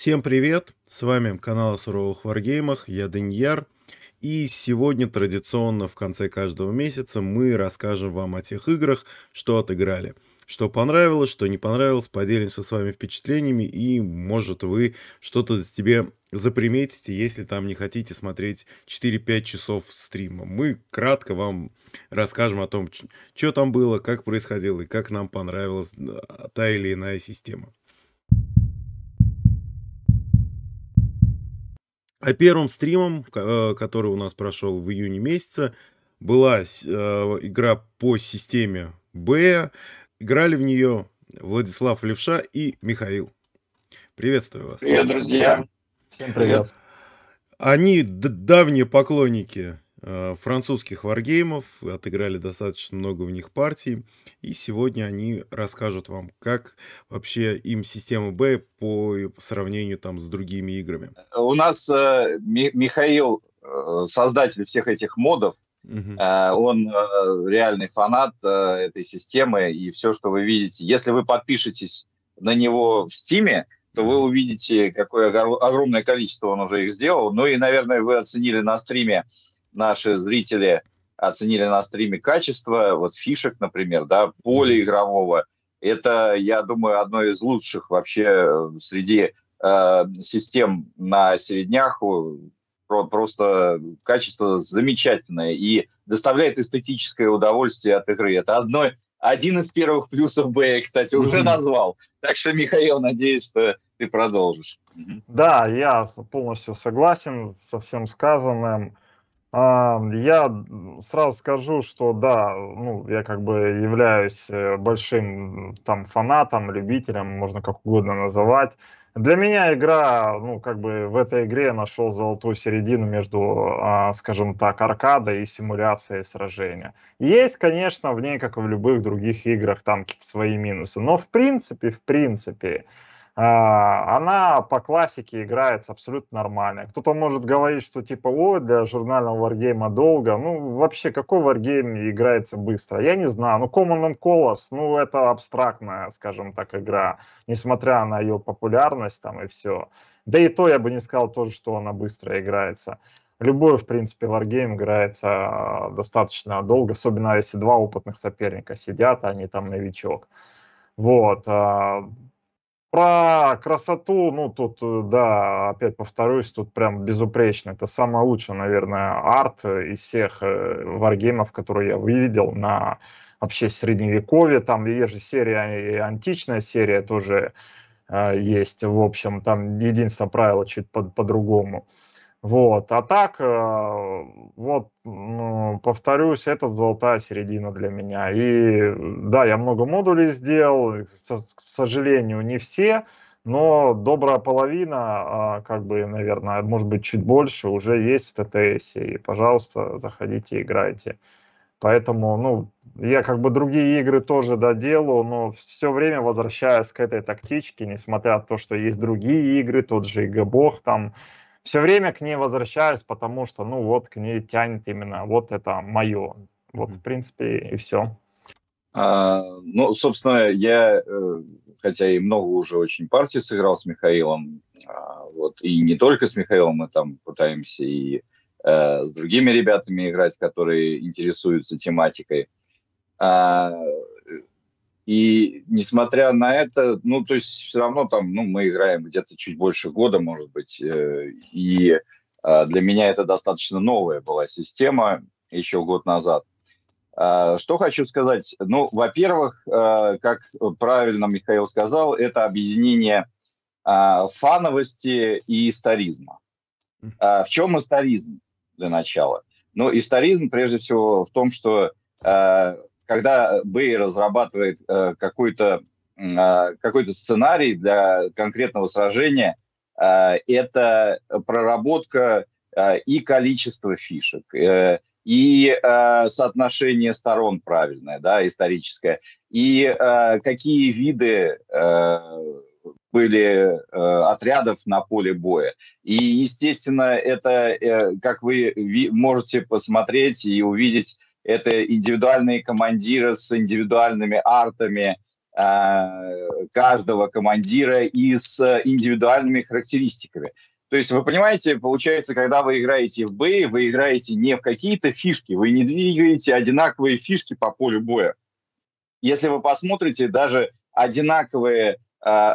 Всем привет! С вами канал о суровых варгеймах, я Даньяр. И сегодня традиционно в конце каждого месяца мы расскажем вам о тех играх, что отыграли. Что понравилось, что не понравилось, поделимся с вами впечатлениями и, может, вы что-то тебе заприметите, если там не хотите смотреть 4-5 часов стрима. Мы кратко вам расскажем о том, что там было, как происходило и как нам понравилась а, та или иная система. А первым стримом, э, который у нас прошел в июне месяце, была э, игра по системе Б. Играли в нее Владислав Левша и Михаил. Приветствую вас. Привет, друзья. Всем привет. Они давние поклонники Э, французских варгеймов, отыграли достаточно много в них партий, и сегодня они расскажут вам, как вообще им система Б по сравнению там с другими играми. Э, у нас э, Михаил, э, создатель всех этих модов, Угу. Он реальный фанат этой системы, и все, что вы видите, если вы подпишетесь на него в Стиме, то вы увидите, какое огромное количество он уже их сделал. Ну и, наверное, вы оценили на стриме наши зрители оценили на стриме качество, вот фишек, например, да, поля игрового. Это, я думаю, одно из лучших вообще э, среди э, систем на середнях. Просто качество замечательное и доставляет эстетическое удовольствие от игры. Это одно, один из первых плюсов Я, кстати, уже назвал. Так что, Михаил, надеюсь, что ты продолжишь. Да, я полностью согласен со всем сказанным. А, я сразу скажу, что да, ну, я как бы являюсь э, большим там фанатом, любителем, можно как угодно называть. Для меня игра, ну, как бы в этой игре я нашел золотую середину между, а, скажем так, аркадой и симуляцией сражения. Есть, конечно, в ней, как и в любых других играх, там какие-то свои минусы, но в принципе, в принципе, а, она по классике играется абсолютно нормально. Кто-то может говорить, что типа, о, для журнального варгейма долго. Ну, вообще, какой варгейм играется быстро? Я не знаю. Ну, Common and Colors, ну, это абстрактная, скажем так, игра, несмотря на ее популярность там и все. Да и то я бы не сказал тоже, что она быстро играется. Любой, в принципе, варгейм играется достаточно долго, особенно если два опытных соперника сидят, а не там новичок. Вот. А, про красоту, ну тут, э, да, опять повторюсь, тут прям безупречно. Это самое лучшее, наверное, арт из всех э, варгеймов, которые я видел на вообще средневековье. Там есть же серия, и античная серия тоже э, есть, в общем, там единственное правило чуть по- по-другому. По вот. А так, э, вот, ну, повторюсь, это золотая середина для меня. И да, я много модулей сделал, к сожалению, не все, но добрая половина, а, как бы, наверное, а может быть, чуть больше уже есть в ТТС. И, пожалуйста, заходите, играйте. Поэтому, ну, я как бы другие игры тоже доделаю, но все время возвращаюсь к этой тактичке, несмотря на то, что есть другие игры, тот же ИГБОХ там, все время к ней возвращаюсь, потому что, ну, вот к ней тянет именно, вот это мое. Вот, в принципе, и все. А, ну, собственно, я, э, хотя и много уже очень партий сыграл с Михаилом, а, вот, и не только с Михаилом, мы там пытаемся и э, с другими ребятами играть, которые интересуются тематикой. А, и несмотря на это, ну, то есть все равно там, ну, мы играем где-то чуть больше года, может быть, э, и а, для меня это достаточно новая была система еще год назад. А, что хочу сказать? Ну, во-первых, э, как правильно Михаил сказал, это объединение а, фановости и историзма. В чем историзм для начала? Ну, историзм, прежде всего, в том, что когда Бэй разрабатывает э, а, какой-то э, какой сценарий для конкретного сражения, э, это проработка э, и количества фишек, э, и э, соотношение сторон правильное, да, историческое, и э, какие виды э, были э, отрядов на поле боя. И, естественно, это, э, как вы можете посмотреть и увидеть, это индивидуальные командиры с индивидуальными артами э, каждого командира и с индивидуальными характеристиками. То есть вы понимаете, получается, когда вы играете в бой, вы играете не в какие-то фишки, вы не двигаете одинаковые фишки по полю боя. Если вы посмотрите, даже одинаковые э,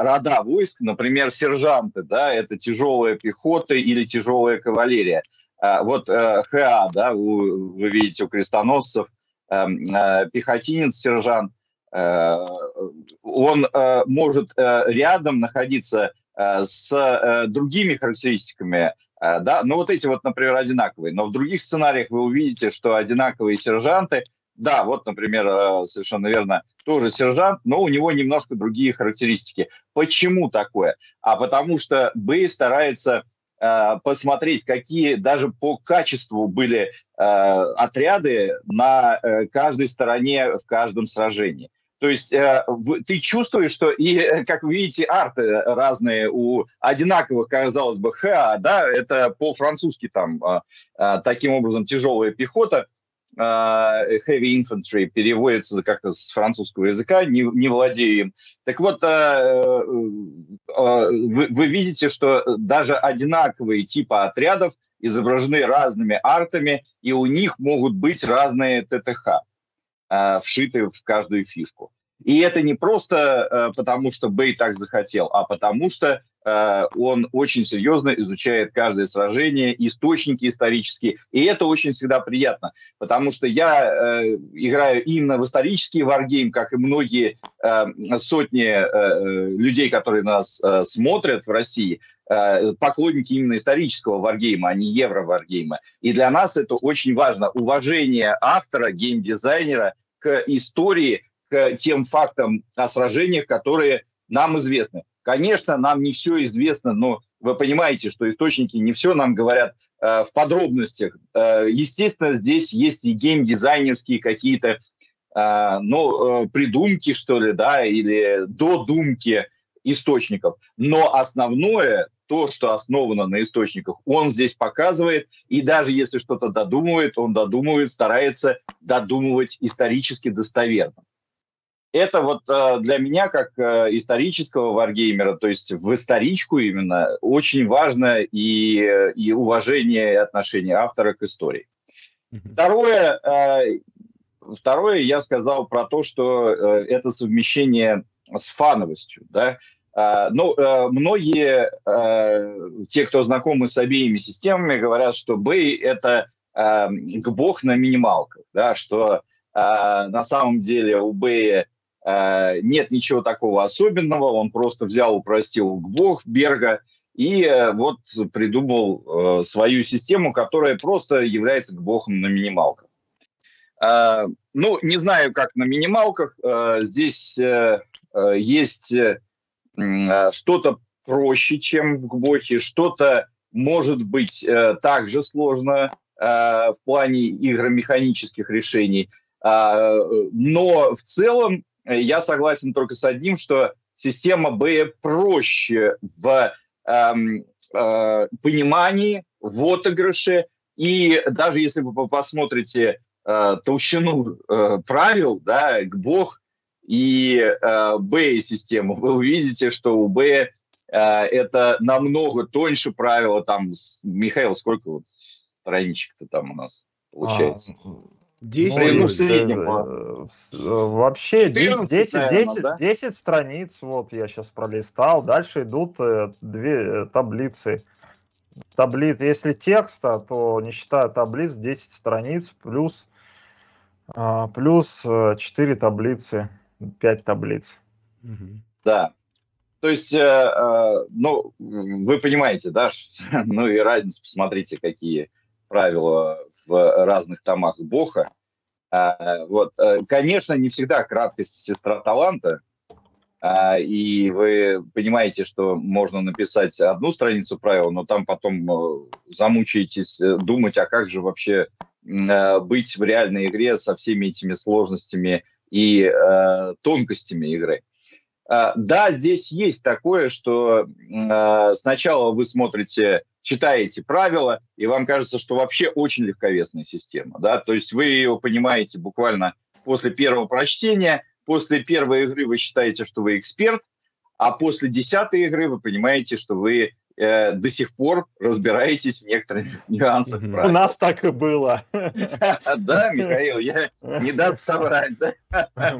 рода войск, например, сержанты, да, это тяжелая пехота или тяжелая кавалерия – а, вот э, ХА, да, у, вы видите у крестоносцев, эм, э, пехотинец, сержант, э, он может рядом находиться с другими характеристиками, да, но вот эти вот, например, одинаковые, но в других сценариях вы увидите, что одинаковые сержанты, да, вот, например, совершенно верно, тоже сержант, но у него немножко другие характеристики. Почему такое? А потому что Бэй старается Э, посмотреть, какие даже по качеству были э, отряды на э, каждой стороне в каждом сражении. То есть э, в, ты чувствуешь, что и, э, как вы видите, арты разные у одинаковых, казалось бы, ХА, да, это по-французски там э, таким образом тяжелая пехота, Э, heavy infantry переводится как-то с французского языка, не, не владею им. Так вот, э, э, вы, вы видите, что даже одинаковые типы отрядов изображены разными артами, и у них могут быть разные ТТХ, вшитые в каждую фишку. И это не просто э, потому, что Бэй так захотел, а потому что Э, он очень серьезно изучает каждое сражение, источники исторические. И это очень всегда приятно, потому что я э, играю именно в исторический варгейм, как и многие э, сотни э, э, людей, которые нас э, смотрят в России, э, поклонники именно исторического варгейма, а не евро-варгейма. И для нас это очень важно. Уважение автора, геймдизайнера к истории, к тем фактам о сражениях, которые нам известны. Конечно, нам не все известно, но вы понимаете, что источники не все нам говорят э, в подробностях. Э, естественно, здесь есть и геймдизайнерские какие-то э, ну, э, придумки, что ли, да, или додумки источников. Но основное, то, что основано на источниках, он здесь показывает, и даже если что-то додумывает, он додумывает, старается додумывать исторически достоверно это вот э, для меня, как э, исторического варгеймера, то есть в историчку именно, очень важно и, э, и уважение и отношение автора к истории. Второе, второе, я сказал про то, что это совмещение с фановостью, да, Uh, ну, uh, многие, uh, те, кто знакомы с обеими системами, говорят, что Бэй – это бог на минималках, да, что на самом деле у Бэя Э, нет ничего такого особенного, он просто взял, упростил Бог Берга и э, вот придумал э, свою систему, которая просто является Гбохом на минималках. Ну, не знаю, как на минималках. Здесь есть что-то проще, чем в Гбохе, что-то может быть также сложно в плане игромеханических решений. Но в целом Э, я согласен только с одним, что система Б проще в эм, э, понимании, в отыгрыше, и даже если вы посмотрите э, толщину э, правил, да, к Бог и э, Б-систему, вы увидите, что у Б э, это намного тоньше правила. Там, Михаил, сколько вот страничек-то там у нас а, получается? А, 10 ну, среднего. А. Э, вообще 14, 10, наверное, 10, да? 10 страниц, вот я сейчас пролистал. Дальше идут э, две э, таблицы. Таблиц, если текста, то не считая таблиц, 10 страниц плюс, а, плюс 4 таблицы, 5 таблиц. Да. То есть, ну, вы понимаете, да, ну и разницу посмотрите, какие правило в разных томах Боха. А, вот. Э, конечно, не всегда краткость сестра таланта, а, и вы понимаете, что можно написать одну страницу правил, но там потом э, замучаетесь э, думать, а как же вообще быть в реальной игре со всеми этими сложностями и тонкостями игры. А, да, здесь есть такое, что сначала вы смотрите читаете правила, и вам кажется, что вообще очень легковесная система. Да? То есть вы ее понимаете буквально после первого прочтения, после первой игры вы считаете, что вы эксперт, а после десятой игры вы понимаете, что вы э, до сих пор разбираетесь в некоторых нюансах. Mm-hmm. У нас так и было. Да, Михаил, я не дам соврать.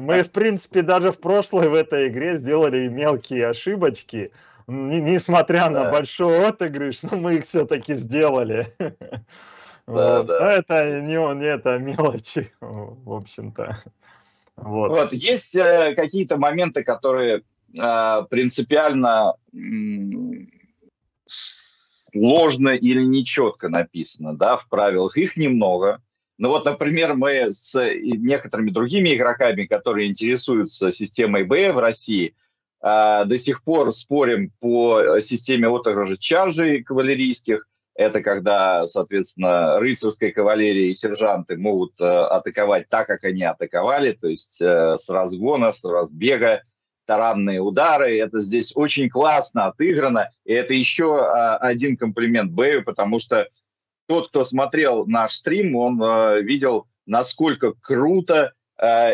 Мы, в принципе, даже в прошлой в этой игре сделали мелкие ошибочки, несмотря да. на большой отыгрыш, но мы их все-таки сделали. Да, вот. да. это не он, это а мелочи, в общем-то. Вот. вот есть э, какие-то моменты, которые э, принципиально э, сложно или нечетко написано, да, в правилах их немного. Ну вот, например, мы с э, некоторыми другими игроками, которые интересуются системой Б в России, а, до сих пор спорим по системе отыгрыша чаржей кавалерийских. Это когда, соответственно, рыцарская кавалерия и сержанты могут э, атаковать так, как они атаковали, то есть э, с разгона, с разбега, таранные удары. Это здесь очень классно отыграно. И это еще а, один комплимент Бэю, потому что тот, кто смотрел наш стрим, он э, видел, насколько круто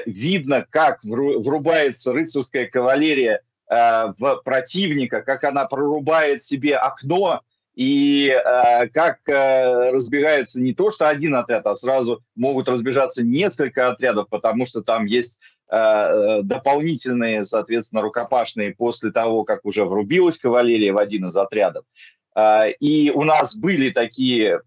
видно, как врубается рыцарская кавалерия – Э, в противника, как она прорубает себе окно и э, как э, разбегаются не то что один отряд, а сразу могут разбежаться несколько отрядов, потому что там есть дополнительные, соответственно, рукопашные после того, как уже врубилась кавалерия в один из отрядов. и у нас были такие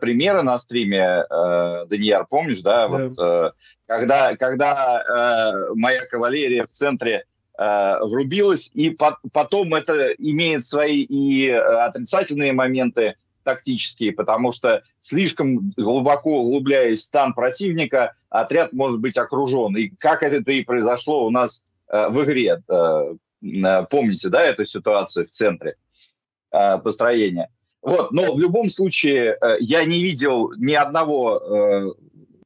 примеры на стриме, э, помнишь, да? да. Вот, когда когда моя кавалерия в центре Э, врубилась, и по потом это имеет свои и э, отрицательные моменты тактические, потому что слишком глубоко углубляясь в стан противника, отряд может быть окружен. И как это и произошло у нас э, в игре. Э, э, помните, да, эту ситуацию в центре э, построения? Вот, но в любом случае э, я не видел ни одного э,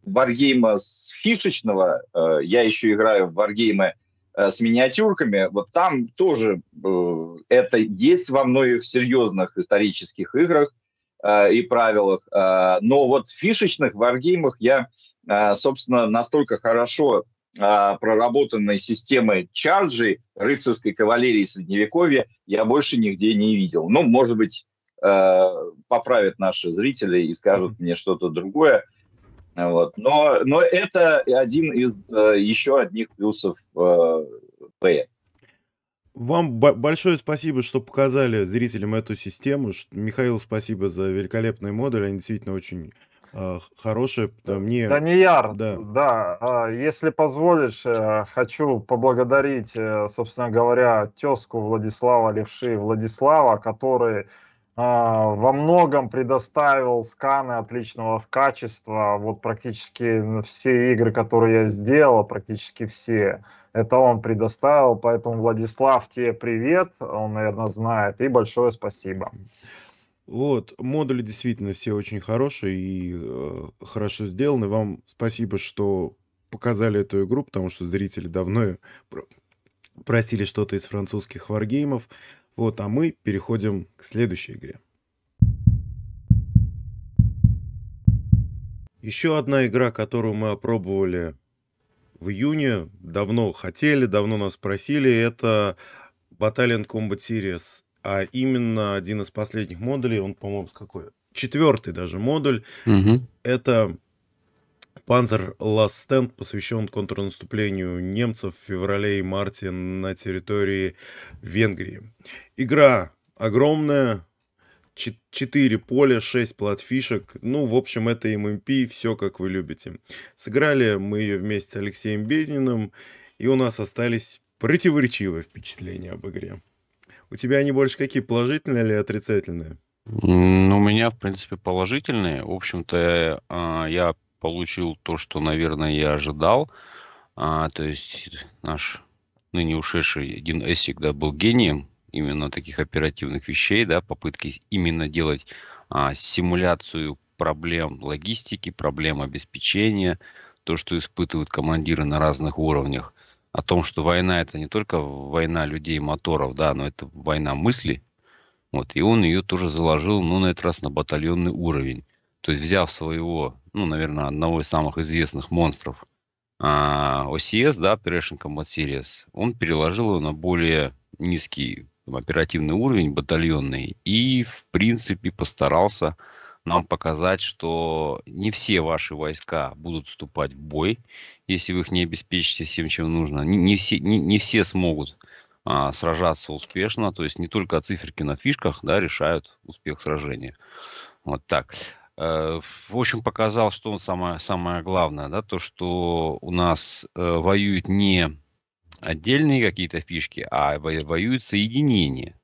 варгейма фишечного. Э, я еще играю в варгеймы э, Э, с миниатюрками, вот там тоже э, это есть во многих серьезных исторических играх э, и правилах, но вот в фишечных варгеймах я, собственно, настолько хорошо проработанной системы чарджей рыцарской кавалерии Средневековья я больше нигде не видел. Ну, может быть, поправят наши зрители и скажут мне что-то другое, вот. Но, но это один из э, еще одних плюсов э, ПЭ. Вам большое спасибо, что показали зрителям эту систему. Михаил, спасибо за великолепный модуль. Они действительно очень э, хорошие. Э, мне... Данияр, да. да, а если позволишь, э, хочу поблагодарить, э, собственно говоря, тезку Владислава Левши, Владислава, который а, во многом предоставил сканы отличного качества. Вот практически все игры, которые я сделал, практически все, это он предоставил. Поэтому, Владислав, тебе привет, он, наверное, знает, и большое спасибо. Вот, модули действительно все очень хорошие и э, хорошо сделаны. Вам спасибо, что показали эту игру, потому что зрители давно просили что-то из французских варгеймов. Вот, а мы переходим к следующей игре. Еще одна игра, которую мы опробовали в июне, давно хотели, давно нас просили, это Battalion Combat Series, а именно один из последних модулей, он, по-моему, какой? Четвертый даже модуль. Угу. Это Панзер Last Stand посвящен контрнаступлению немцев в феврале и марте на территории Венгрии. Игра огромная, 4 поля, 6 платфишек. Ну, в общем, это ММП, все как вы любите. Сыграли мы ее вместе с Алексеем Безниным, и у нас остались противоречивые впечатления об игре. У тебя они больше какие, положительные или отрицательные? Ну, у меня, в принципе, положительные. В общем-то, а, я получил то, что, наверное, я ожидал. А, то есть наш ныне ушедший Дин Эссик да, был гением именно таких оперативных вещей, да, попытки именно делать а, симуляцию проблем логистики, проблем обеспечения, то, что испытывают командиры на разных уровнях, о том, что война это не только война людей моторов, да, но это война мыслей. Вот, и он ее тоже заложил, ну, на этот раз на батальонный уровень. То есть взяв своего, ну, наверное, одного из самых известных монстров а, OCS, да, Operation Combat Series, он переложил его на более низкий оперативный уровень, батальонный, и, в принципе, постарался нам показать, что не все ваши войска будут вступать в бой, если вы их не обеспечите всем, чем нужно. Не, не, все, не, не все смогут а, сражаться успешно, то есть не только циферки на фишках да, решают успех сражения. Вот так. Э, в общем, показал, что он самое, самое главное, да, то, что у нас э, воюют не отдельные какие-то фишки, а воюют соединения.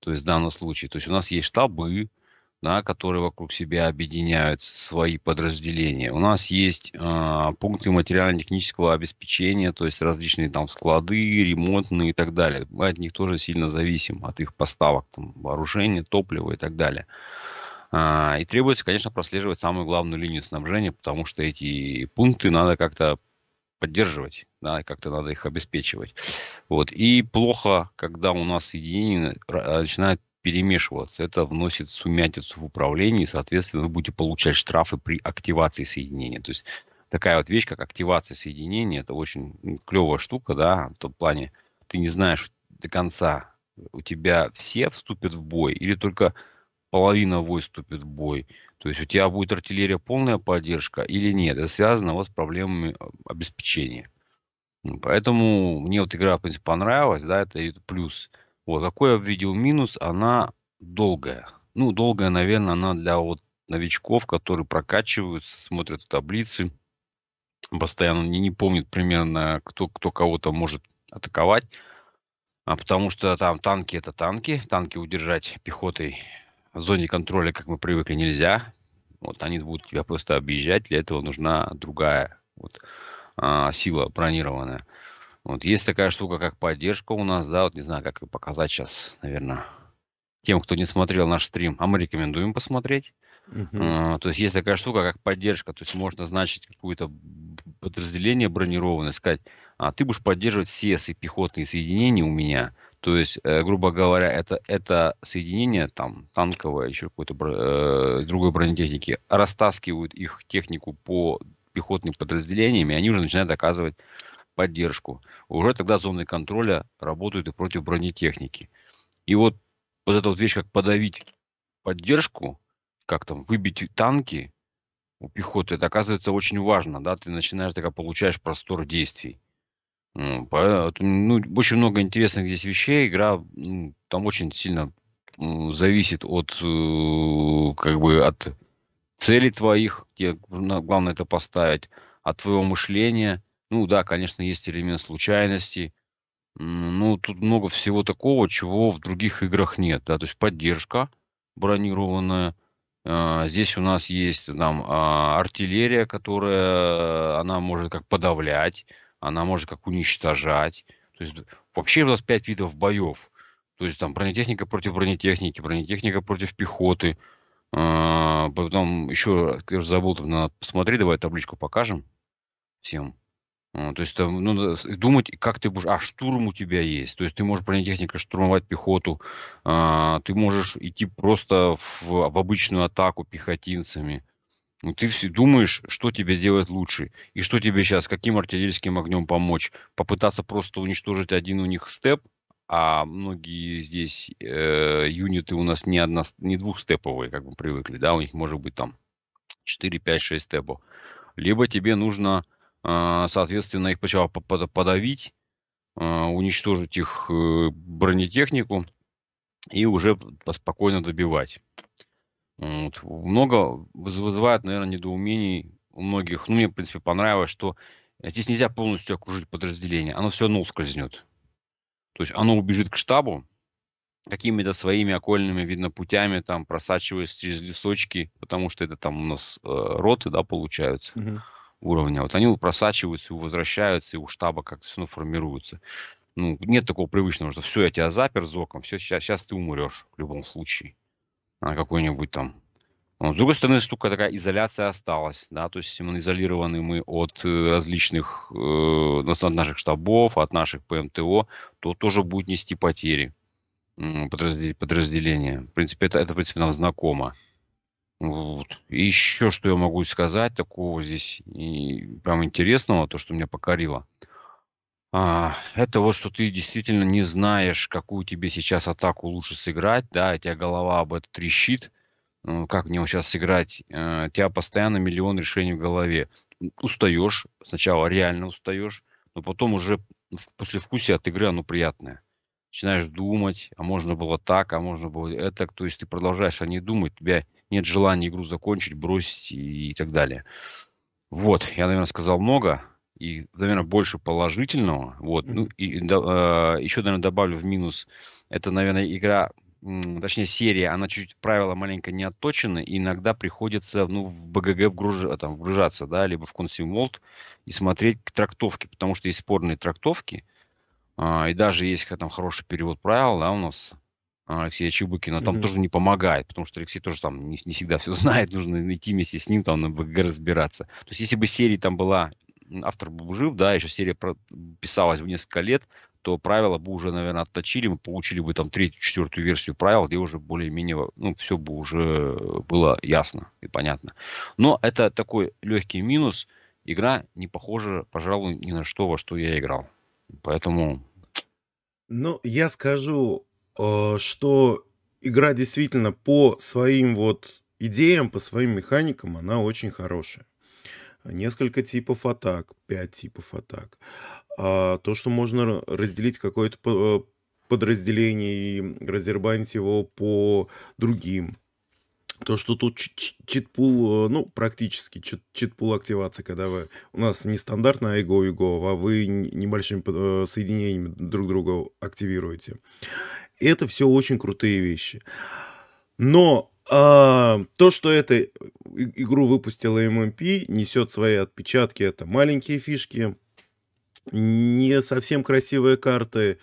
То есть в данном случае, то есть у нас есть штабы, да, которые вокруг себя объединяют свои подразделения. У нас есть э, пункты материально-технического обеспечения, то есть различные там склады, ремонтные и так далее. Мы от них тоже сильно зависим, от их поставок там, вооружения, топлива и так далее. А, и требуется, конечно, прослеживать самую главную линию снабжения, потому что эти пункты надо как-то поддерживать, да, как-то надо их обеспечивать. Вот. И плохо, когда у нас соединение начинает перемешиваться. Это вносит сумятицу в управление, и, соответственно, вы будете получать штрафы при активации соединения. То есть такая вот вещь, как активация соединения, это очень клевая штука, да, в том плане, ты не знаешь до конца, у тебя все вступят в бой или только половина войск вступит в бой. То есть у тебя будет артиллерия полная поддержка или нет. Это связано вот с проблемами э, обеспечения. Поэтому мне вот игра, в принципе, понравилась, да, это плюс. Вот, какой я видел минус, она долгая. Ну, долгая, наверное, она для вот новичков, которые прокачиваются, смотрят в таблицы, постоянно не, не помнит примерно, кто, кто кого-то может атаковать. А потому что там танки это танки, танки удержать пехотой в зоне контроля, как мы привыкли, нельзя. Вот они будут тебя просто объезжать, для этого нужна другая вот, а, сила бронированная. Вот есть такая штука, как поддержка у нас, да, вот не знаю, как ее показать сейчас, наверное, тем, кто не смотрел наш стрим, а мы рекомендуем посмотреть. Uh-huh. А, то есть есть такая штука, как поддержка. То есть можно значить какое-то подразделение бронированное, сказать, а ты будешь поддерживать все пехотные соединения у меня, то есть, э, грубо говоря, это, это соединение, там, танковое, еще какой-то э, другой бронетехники, растаскивают их технику по пехотным подразделениям, и они уже начинают оказывать поддержку. Уже тогда зоны контроля работают и против бронетехники. И вот, вот эта вот вещь, как подавить поддержку, как там выбить танки у пехоты, это оказывается очень важно, да, ты начинаешь, тогда получаешь простор действий. Ну, очень много интересных здесь вещей. Игра ну, там очень сильно зависит от э, как бы от целей твоих, тебе главное это поставить, от твоего мышления. Ну да, конечно, есть элемент случайности. Ну, тут много всего такого, чего в других играх нет. Да? То есть поддержка бронированная. А, здесь у нас есть там а, артиллерия, которая она может как подавлять она может как уничтожать. То есть вообще у нас пять видов боев. То есть там бронетехника против бронетехники, бронетехника против пехоты. А, потом еще, я же забыл, там, надо посмотри, давай табличку покажем всем. А, то есть там ну, думать, как ты будешь... А, штурм у тебя есть. То есть ты можешь бронетехника штурмовать пехоту. А, ты можешь идти просто в, в обычную атаку пехотинцами. Но ну, ты все думаешь, что тебе сделать лучше. И что тебе сейчас, каким артиллерийским огнем помочь. Попытаться просто уничтожить один у них степ, а многие здесь э, юниты у нас не, одно, не двухстеповые, как мы привыкли, да, у них может быть там 4, 5, 6 степов. Либо тебе нужно, э, соответственно, их сначала подавить, э, уничтожить их э, бронетехнику и уже спокойно добивать. Вот. Много вызывает, наверное, недоумений у многих. Ну, мне, в принципе, понравилось, что э, здесь нельзя полностью окружить подразделение. Оно все равно ускользнет. То есть оно убежит к штабу, какими-то своими окольными, видно, путями, там, просачиваясь через лесочки, потому что это там у нас э, роты, да, получаются угу. уровня. Вот они просачиваются, возвращаются, и у штаба как-то все равно формируются. Ну, нет такого привычного, что все, я тебя запер зоком, все, сейчас, сейчас ты умрешь в любом случае на какой-нибудь там. Но, с другой стороны, штука такая, изоляция осталась, да, то есть мы изолированы мы от э, различных, э, ну, от наших штабов, от наших ПМТО, то тоже будет нести потери подразделения. В принципе, это, это в принципе, нам знакомо. Вот. И еще что я могу сказать такого здесь и прям интересного, то, что меня покорило – а, это вот, что ты действительно не знаешь, какую тебе сейчас атаку лучше сыграть, да, у тебя голова об этом трещит, ну, как мне сейчас сыграть, э, у тебя постоянно миллион решений в голове. Устаешь, сначала реально устаешь, но потом уже после вкуса от игры оно приятное. Начинаешь думать, а можно было так, а можно было это, то есть ты продолжаешь о ней думать, у тебя нет желания игру закончить, бросить и, и так далее. Вот, я, наверное, сказал много и, наверное, больше положительного. Вот. Ну, и да, э, еще, наверное, добавлю в минус. Это, наверное, игра, точнее, серия, она чуть-чуть правила маленько не отточены, и иногда приходится ну, в БГГ вгруж... там, вгружаться, да, либо в консимолд и смотреть трактовки, потому что есть спорные трактовки, э, и даже есть там хороший перевод правил, да, у нас а, Алексея Чубыкина, там mm-hmm. тоже не помогает, потому что Алексей тоже там не, не всегда все знает, нужно найти вместе с ним там на БГ разбираться. То есть если бы серии там была автор был жив, да, еще серия про... писалась в несколько лет, то правила бы уже, наверное, отточили, мы получили бы там третью, четвертую версию правил, где уже более-менее, ну, все бы уже э, было ясно и понятно. Но это такой легкий минус. Игра не похожа, пожалуй, ни на что, во что я играл. Поэтому... Ну, я скажу, э, что игра действительно по своим вот идеям, по своим механикам, она очень хорошая несколько типов атак, пять типов атак. А то, что можно разделить какое-то э, подразделение и разербанить его по другим. То, что тут читпул, э, ну, практически читпул активации, когда вы... У нас не стандартная go и go, а вы небольшими э, соединениями друг друга активируете. Это все очень крутые вещи. Но а, то, что эту игру выпустила ММП несет свои отпечатки. Это маленькие фишки, не совсем красивые карты,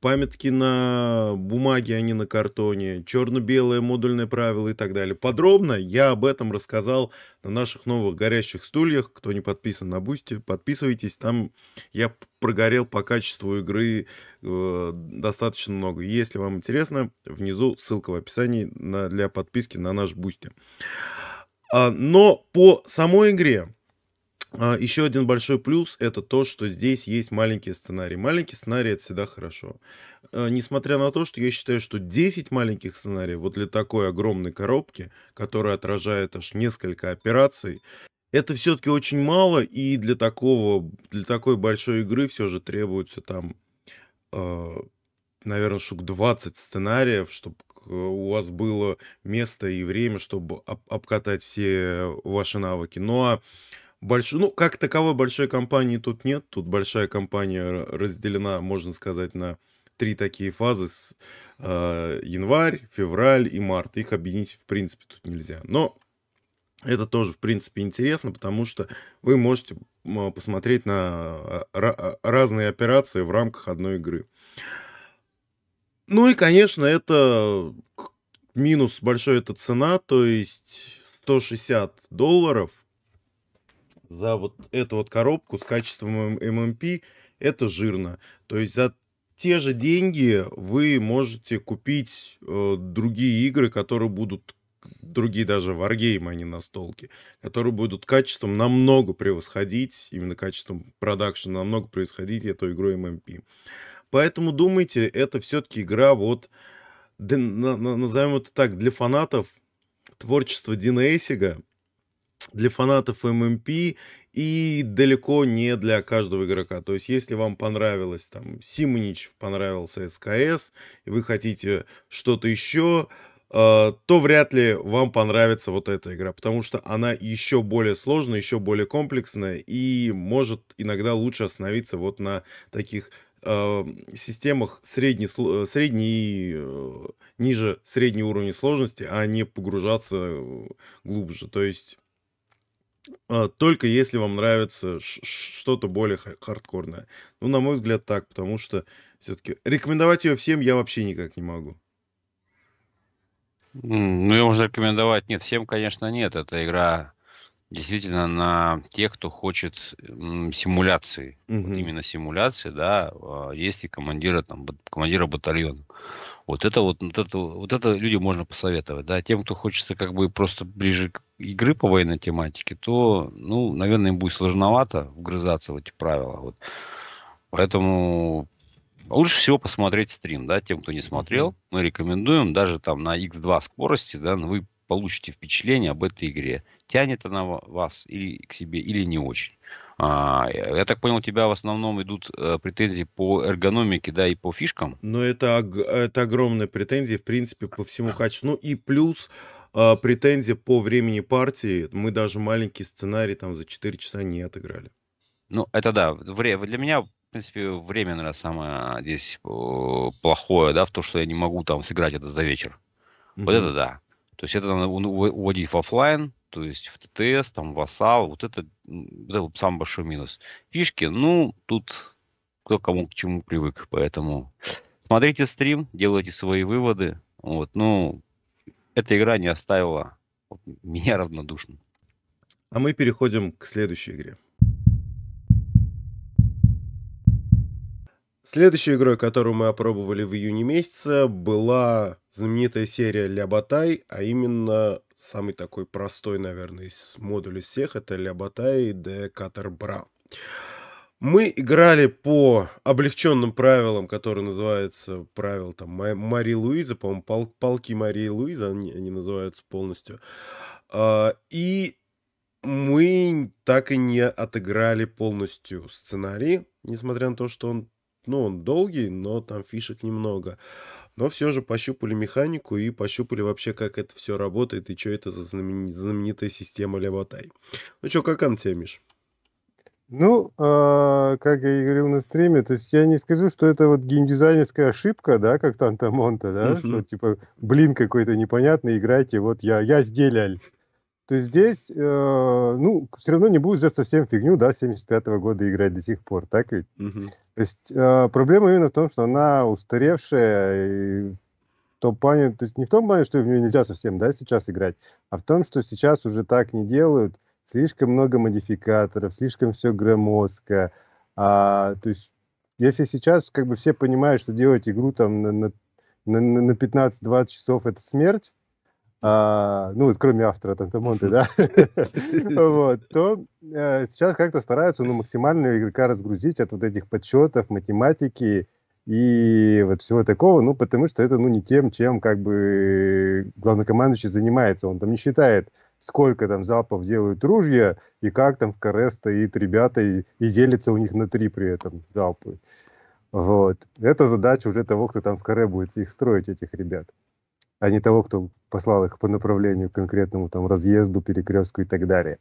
памятки на бумаге, а не на картоне, черно-белое модульное правило и так далее. Подробно я об этом рассказал на наших новых горящих стульях. Кто не подписан на Бусти, подписывайтесь. Там я прогорел по качеству игры э, достаточно много. Если вам интересно, внизу ссылка в описании на, для подписки на наш Бусти. А, но по самой игре а, Еще один большой плюс – это то, что здесь есть маленькие сценарии. Маленькие сценарии – это всегда хорошо. А, несмотря на то, что я считаю, что 10 маленьких сценариев вот для такой огромной коробки, которая отражает аж несколько операций, это все-таки очень мало, и для такого, для такой большой игры все же требуется там, а, наверное, штук 20 сценариев, чтобы у вас было место и время, чтобы об обкатать все ваши навыки. Ну а Больш... Ну, как таковой большой компании тут нет. Тут большая компания разделена, можно сказать, на три такие фазы с э, январь, февраль и март. Их объединить, в принципе, тут нельзя. Но это тоже, в принципе, интересно, потому что вы можете а, посмотреть на а, разные операции в рамках одной игры. Ну и, конечно, это минус большой это цена, то есть 160 долларов за вот эту вот коробку с качеством ММП, это жирно. То есть за те же деньги вы можете купить э, другие игры, которые будут другие даже варгеймы, а не настолки, которые будут качеством намного превосходить, именно качеством продакшена намного превосходить эту игру ММП. Поэтому думайте, это все-таки игра вот, назовем это так, для фанатов творчества Дина Эсига, для фанатов ММП и далеко не для каждого игрока. То есть, если вам понравилось там Симонич, понравился СКС, и вы хотите что-то еще, а, то вряд ли вам понравится вот эта игра, потому что она еще более сложная, еще более комплексная и может иногда лучше остановиться вот на таких а, э, системах средней средней ниже средний уровня сложности, а не погружаться э, глубже. То есть а, только если вам нравится что-то более хардкорное. Ну, на мой взгляд, так, потому что все-таки рекомендовать ее всем я вообще никак не могу. Ну, ее можно рекомендовать. Нет, всем, конечно, нет. эта игра действительно на тех, кто хочет симуляции. Угу. Вот именно симуляции, да, действий а, командира, там, командира батальона. Вот это вот, вот это, вот это людям можно посоветовать, да. Тем, кто хочется как бы просто ближе к игры по военной тематике, то, ну, наверное, им будет сложновато вгрызаться в эти правила. Вот. Поэтому лучше всего посмотреть стрим, да, тем, кто не смотрел, мы рекомендуем, даже там на X2 скорости, да, вы получите впечатление об этой игре. Тянет она вас или к себе, или не очень. А, я так понял, у тебя в основном идут э, претензии по эргономике, да, и по фишкам? Ну, это, это огромные претензии, в принципе, по всему качеству. Ну, и плюс э, претензии по времени партии. Мы даже маленький сценарий там за 4 часа не отыграли. Ну, это да. Для меня в принципе, время, наверное, самое здесь плохое, да, в то, что я не могу там сыграть это за вечер. Mm-hmm. Вот это да. То есть это надо уводить в офлайн, то есть в ТТС, там, в АСАЛ, вот это, вот это самый большой минус. Фишки, ну, тут кто кому к чему привык, поэтому смотрите стрим, делайте свои выводы, вот, ну, эта игра не оставила меня равнодушным. А мы переходим к следующей игре. Следующей игрой, которую мы опробовали в июне месяце, была знаменитая серия Ля Батай, а именно самый такой простой, наверное, из модулей всех, это Ляботай де Катербра. Мы играли по облегченным правилам, которые называются правил там Мари Луиза, по-моему, пол, полки Марии Луиза, они, они называются полностью. А, и мы так и не отыграли полностью сценарий, несмотря на то, что он, ну, он долгий, но там фишек немного. Uh, но все же пощупали механику и пощупали вообще, как это все работает и что это за знамен... знаменитая система Левотай. Ну что, как он тебе, Миш? Ну, э, как я и говорил на стриме, то есть я не скажу, что это вот геймдизайнерская ошибка, да, как Танта Монта, да, uh-huh. что типа, блин, какой-то непонятный, играйте, вот я, я сделял. То есть здесь, э, ну, все равно не будет же совсем фигню, да, 75 -го года играть до сих пор, так ведь? Uh-huh. То есть э, проблема именно в том, что она устаревшая, и в том плане, то есть не в том плане, что в нее нельзя совсем, да, сейчас играть, а в том, что сейчас уже так не делают, слишком много модификаторов, слишком все громоздко, а, то есть если сейчас как бы все понимают, что делать игру там на, на, на 15-20 часов это смерть, а, ну вот кроме автора Тантамонты, да, вот, то э, сейчас как-то стараются, ну, максимально игрока разгрузить от вот этих подсчетов, математики и вот всего такого, ну, потому что это, ну, не тем, чем, как бы, главнокомандующий занимается, он там не считает, сколько там залпов делают ружья, и как там в каре стоит ребята, и, и делится у них на три при этом залпы. Вот. Это задача уже того, кто там в каре будет их строить, этих ребят а не того, кто послал их по направлению к конкретному там разъезду, перекрестку и так далее.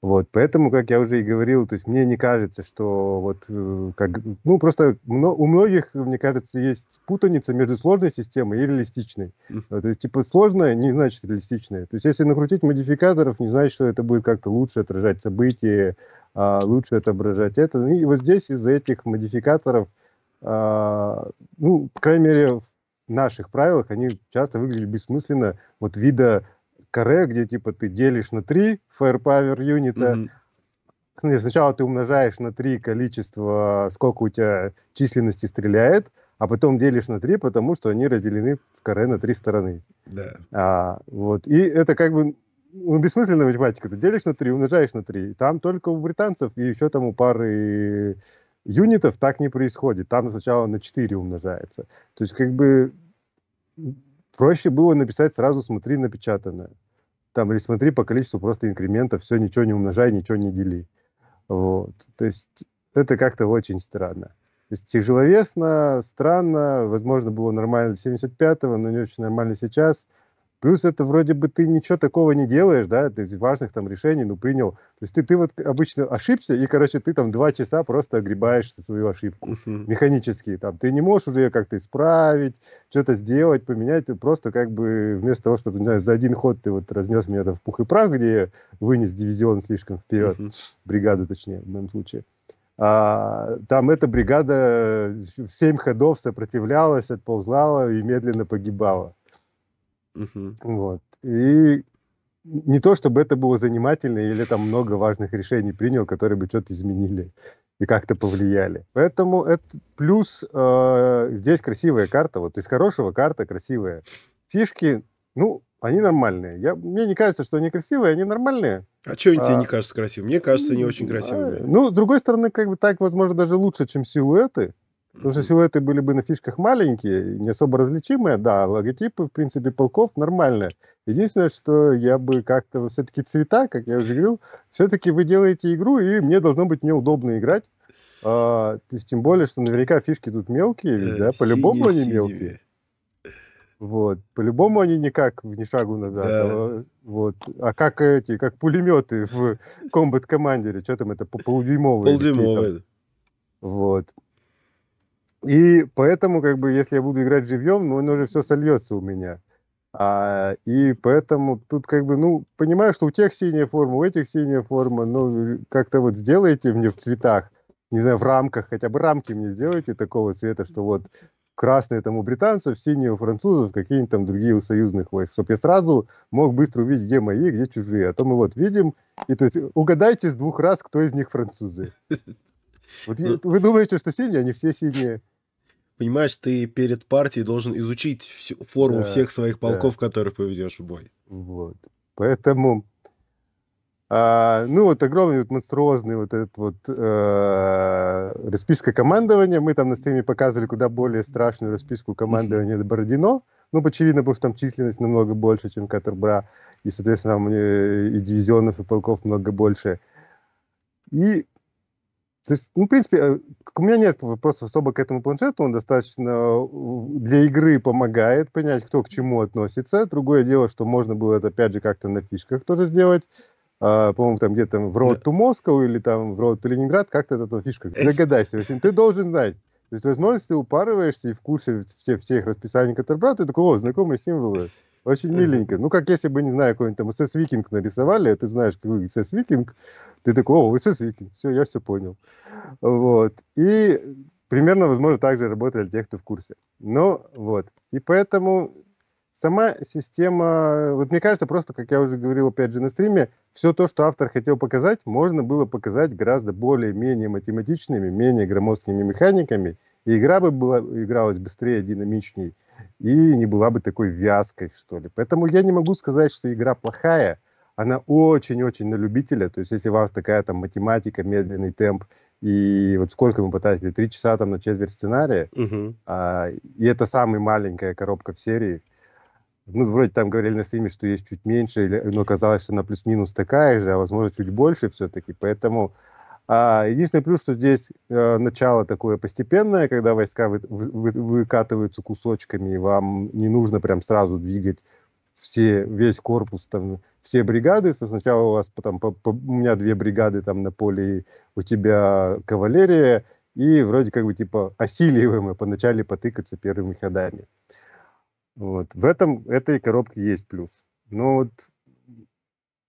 Вот, поэтому, как я уже и говорил, то есть мне не кажется, что вот э, как, ну просто мно, у многих, мне кажется, есть путаница между сложной системой и реалистичной. Mm -hmm. То есть типа сложная не значит реалистичная. То есть если накрутить модификаторов, не значит, что это будет как-то лучше отражать события, э, лучше отображать это. И вот здесь из-за этих модификаторов, э, ну, по крайней мере, в наших правилах они часто выглядели бессмысленно. Вот вида каре, где типа ты делишь на 3 firepower юнита, ну, mm-hmm. сначала ты умножаешь на 3 количество, сколько у тебя численности стреляет, а потом делишь на 3, потому что они разделены в каре на три стороны. Да. Yeah. А, вот. И это как бы ну, бессмысленная математика. Ты делишь на 3, умножаешь на 3. Там только у британцев и еще там у пары юнитов так не происходит. Там сначала на 4 умножается. То есть как бы проще было написать сразу «смотри напечатанное». Там, или смотри по количеству просто инкрементов, все, ничего не умножай, ничего не дели. Вот. То есть это как-то очень странно. То есть тяжеловесно, странно, возможно, было нормально 75-го, но не очень нормально сейчас – Плюс это вроде бы ты ничего такого не делаешь, да, то есть важных там решений, ну, принял. То есть ты, ты вот обычно ошибся, и, короче, ты там два часа просто огребаешь свою ошибку uh-huh. механически. Там ты не можешь уже ее как-то исправить, что-то сделать, поменять. Ты просто как бы вместо того, чтобы, не знаю, за один ход ты вот разнес меня там в пух и прах, где я вынес дивизион слишком вперед, uh-huh. бригаду точнее, в моем случае. А, там эта бригада э, семь ходов сопротивлялась, отползала и медленно погибала. Угу. Вот. И не то, чтобы это было занимательно или там много важных решений принял, которые бы что-то изменили и как-то повлияли. Поэтому это плюс э, здесь красивая карта. Вот из хорошего карта красивая. Фишки, ну, они нормальные. Я, мне не кажется, что они красивые, они нормальные. А что они а, тебе не кажется красивыми? Мне кажется, они очень красивыми. А, ну, с другой стороны, как бы так, возможно, даже лучше, чем силуэты. Потому что силуэты были бы на фишках маленькие, не особо различимые, да, логотипы, в принципе, полков нормальные. Единственное, что я бы как-то все-таки цвета, как я уже говорил, все-таки вы делаете игру, и мне должно быть неудобно играть. А, то есть, тем более, что наверняка фишки тут мелкие, ведь, э, да, по-любому они мелкие. Вот. По-любому они никак в ни шагу назад. Да. А, вот. А как эти, как пулеметы в комбат командере, что там это, полудюймовые. Полдюймовые. Вот. И поэтому, как бы, если я буду играть живьем, ну, оно уже все сольется у меня. А, и поэтому тут как бы, ну, понимаю, что у тех синяя форма, у этих синяя форма, ну, как-то вот сделайте мне в цветах, не знаю, в рамках, хотя бы рамки мне сделайте такого цвета, что вот красные там у британцев, синие у французов, какие-нибудь там другие у союзных войск, чтобы я сразу мог быстро увидеть, где мои, где чужие. А то мы вот видим, и то есть угадайте с двух раз, кто из них французы. Вот ну, вы думаете, что синие, они все синие. Понимаешь, ты перед партией должен изучить всю, форму да, всех своих полков, да. которых поведешь в бой. Вот. Поэтому, а, ну вот огромный вот монструозный вот этот вот э, расписка командования. Мы там на стриме показывали куда более страшную расписку командования Бородино. Ну, очевидно, потому что там численность намного больше, чем Катербра. И, соответственно, там э, и дивизионов, и полков много больше. И то есть, ну, в принципе, э, у меня нет вопросов особо к этому планшету, он достаточно для игры помогает понять, кто к чему относится. Другое дело, что можно было это, опять же, как-то на фишках тоже сделать. А, по-моему, там где-то в Road to Moscow или там в Road to Ленинград, как-то это там фишка. Загадайся, в общем, ты должен знать. То есть, возможно, ты упарываешься и в курсе всех, всех расписаний Катербра, ты такой, о, знакомые символы. Очень миленько. Ну, как если бы, не знаю, какой-нибудь там СС Викинг нарисовали, а ты знаешь, какой СС Викинг, ты такой, о, СС Викинг, все, я все понял. Вот. И примерно, возможно, так же работали те, кто в курсе. Но ну, вот. И поэтому сама система, вот мне кажется, просто, как я уже говорил, опять же, на стриме, все то, что автор хотел показать, можно было показать гораздо более-менее математичными, менее громоздкими механиками, и игра бы была, игралась быстрее, динамичней, и не была бы такой вязкой, что ли. Поэтому я не могу сказать, что игра плохая, она очень-очень на любителя, то есть если у вас такая там математика, медленный темп, и вот сколько мы потратили, три часа там на четверть сценария, угу. а, и это самая маленькая коробка в серии, ну, вроде там говорили на стриме, что есть чуть меньше, но оказалось, что она плюс-минус такая же, а возможно чуть больше все-таки, поэтому а, единственный плюс, что здесь э, начало такое постепенное, когда войска вы, вы, выкатываются кусочками, и вам не нужно прям сразу двигать все, весь корпус, там, все бригады. то Сначала у вас там, по, по, у меня две бригады там на поле, у тебя кавалерия, и вроде как бы типа осиливаем и поначалу потыкаться первыми ходами. Вот. В этом этой коробке есть плюс. Но вот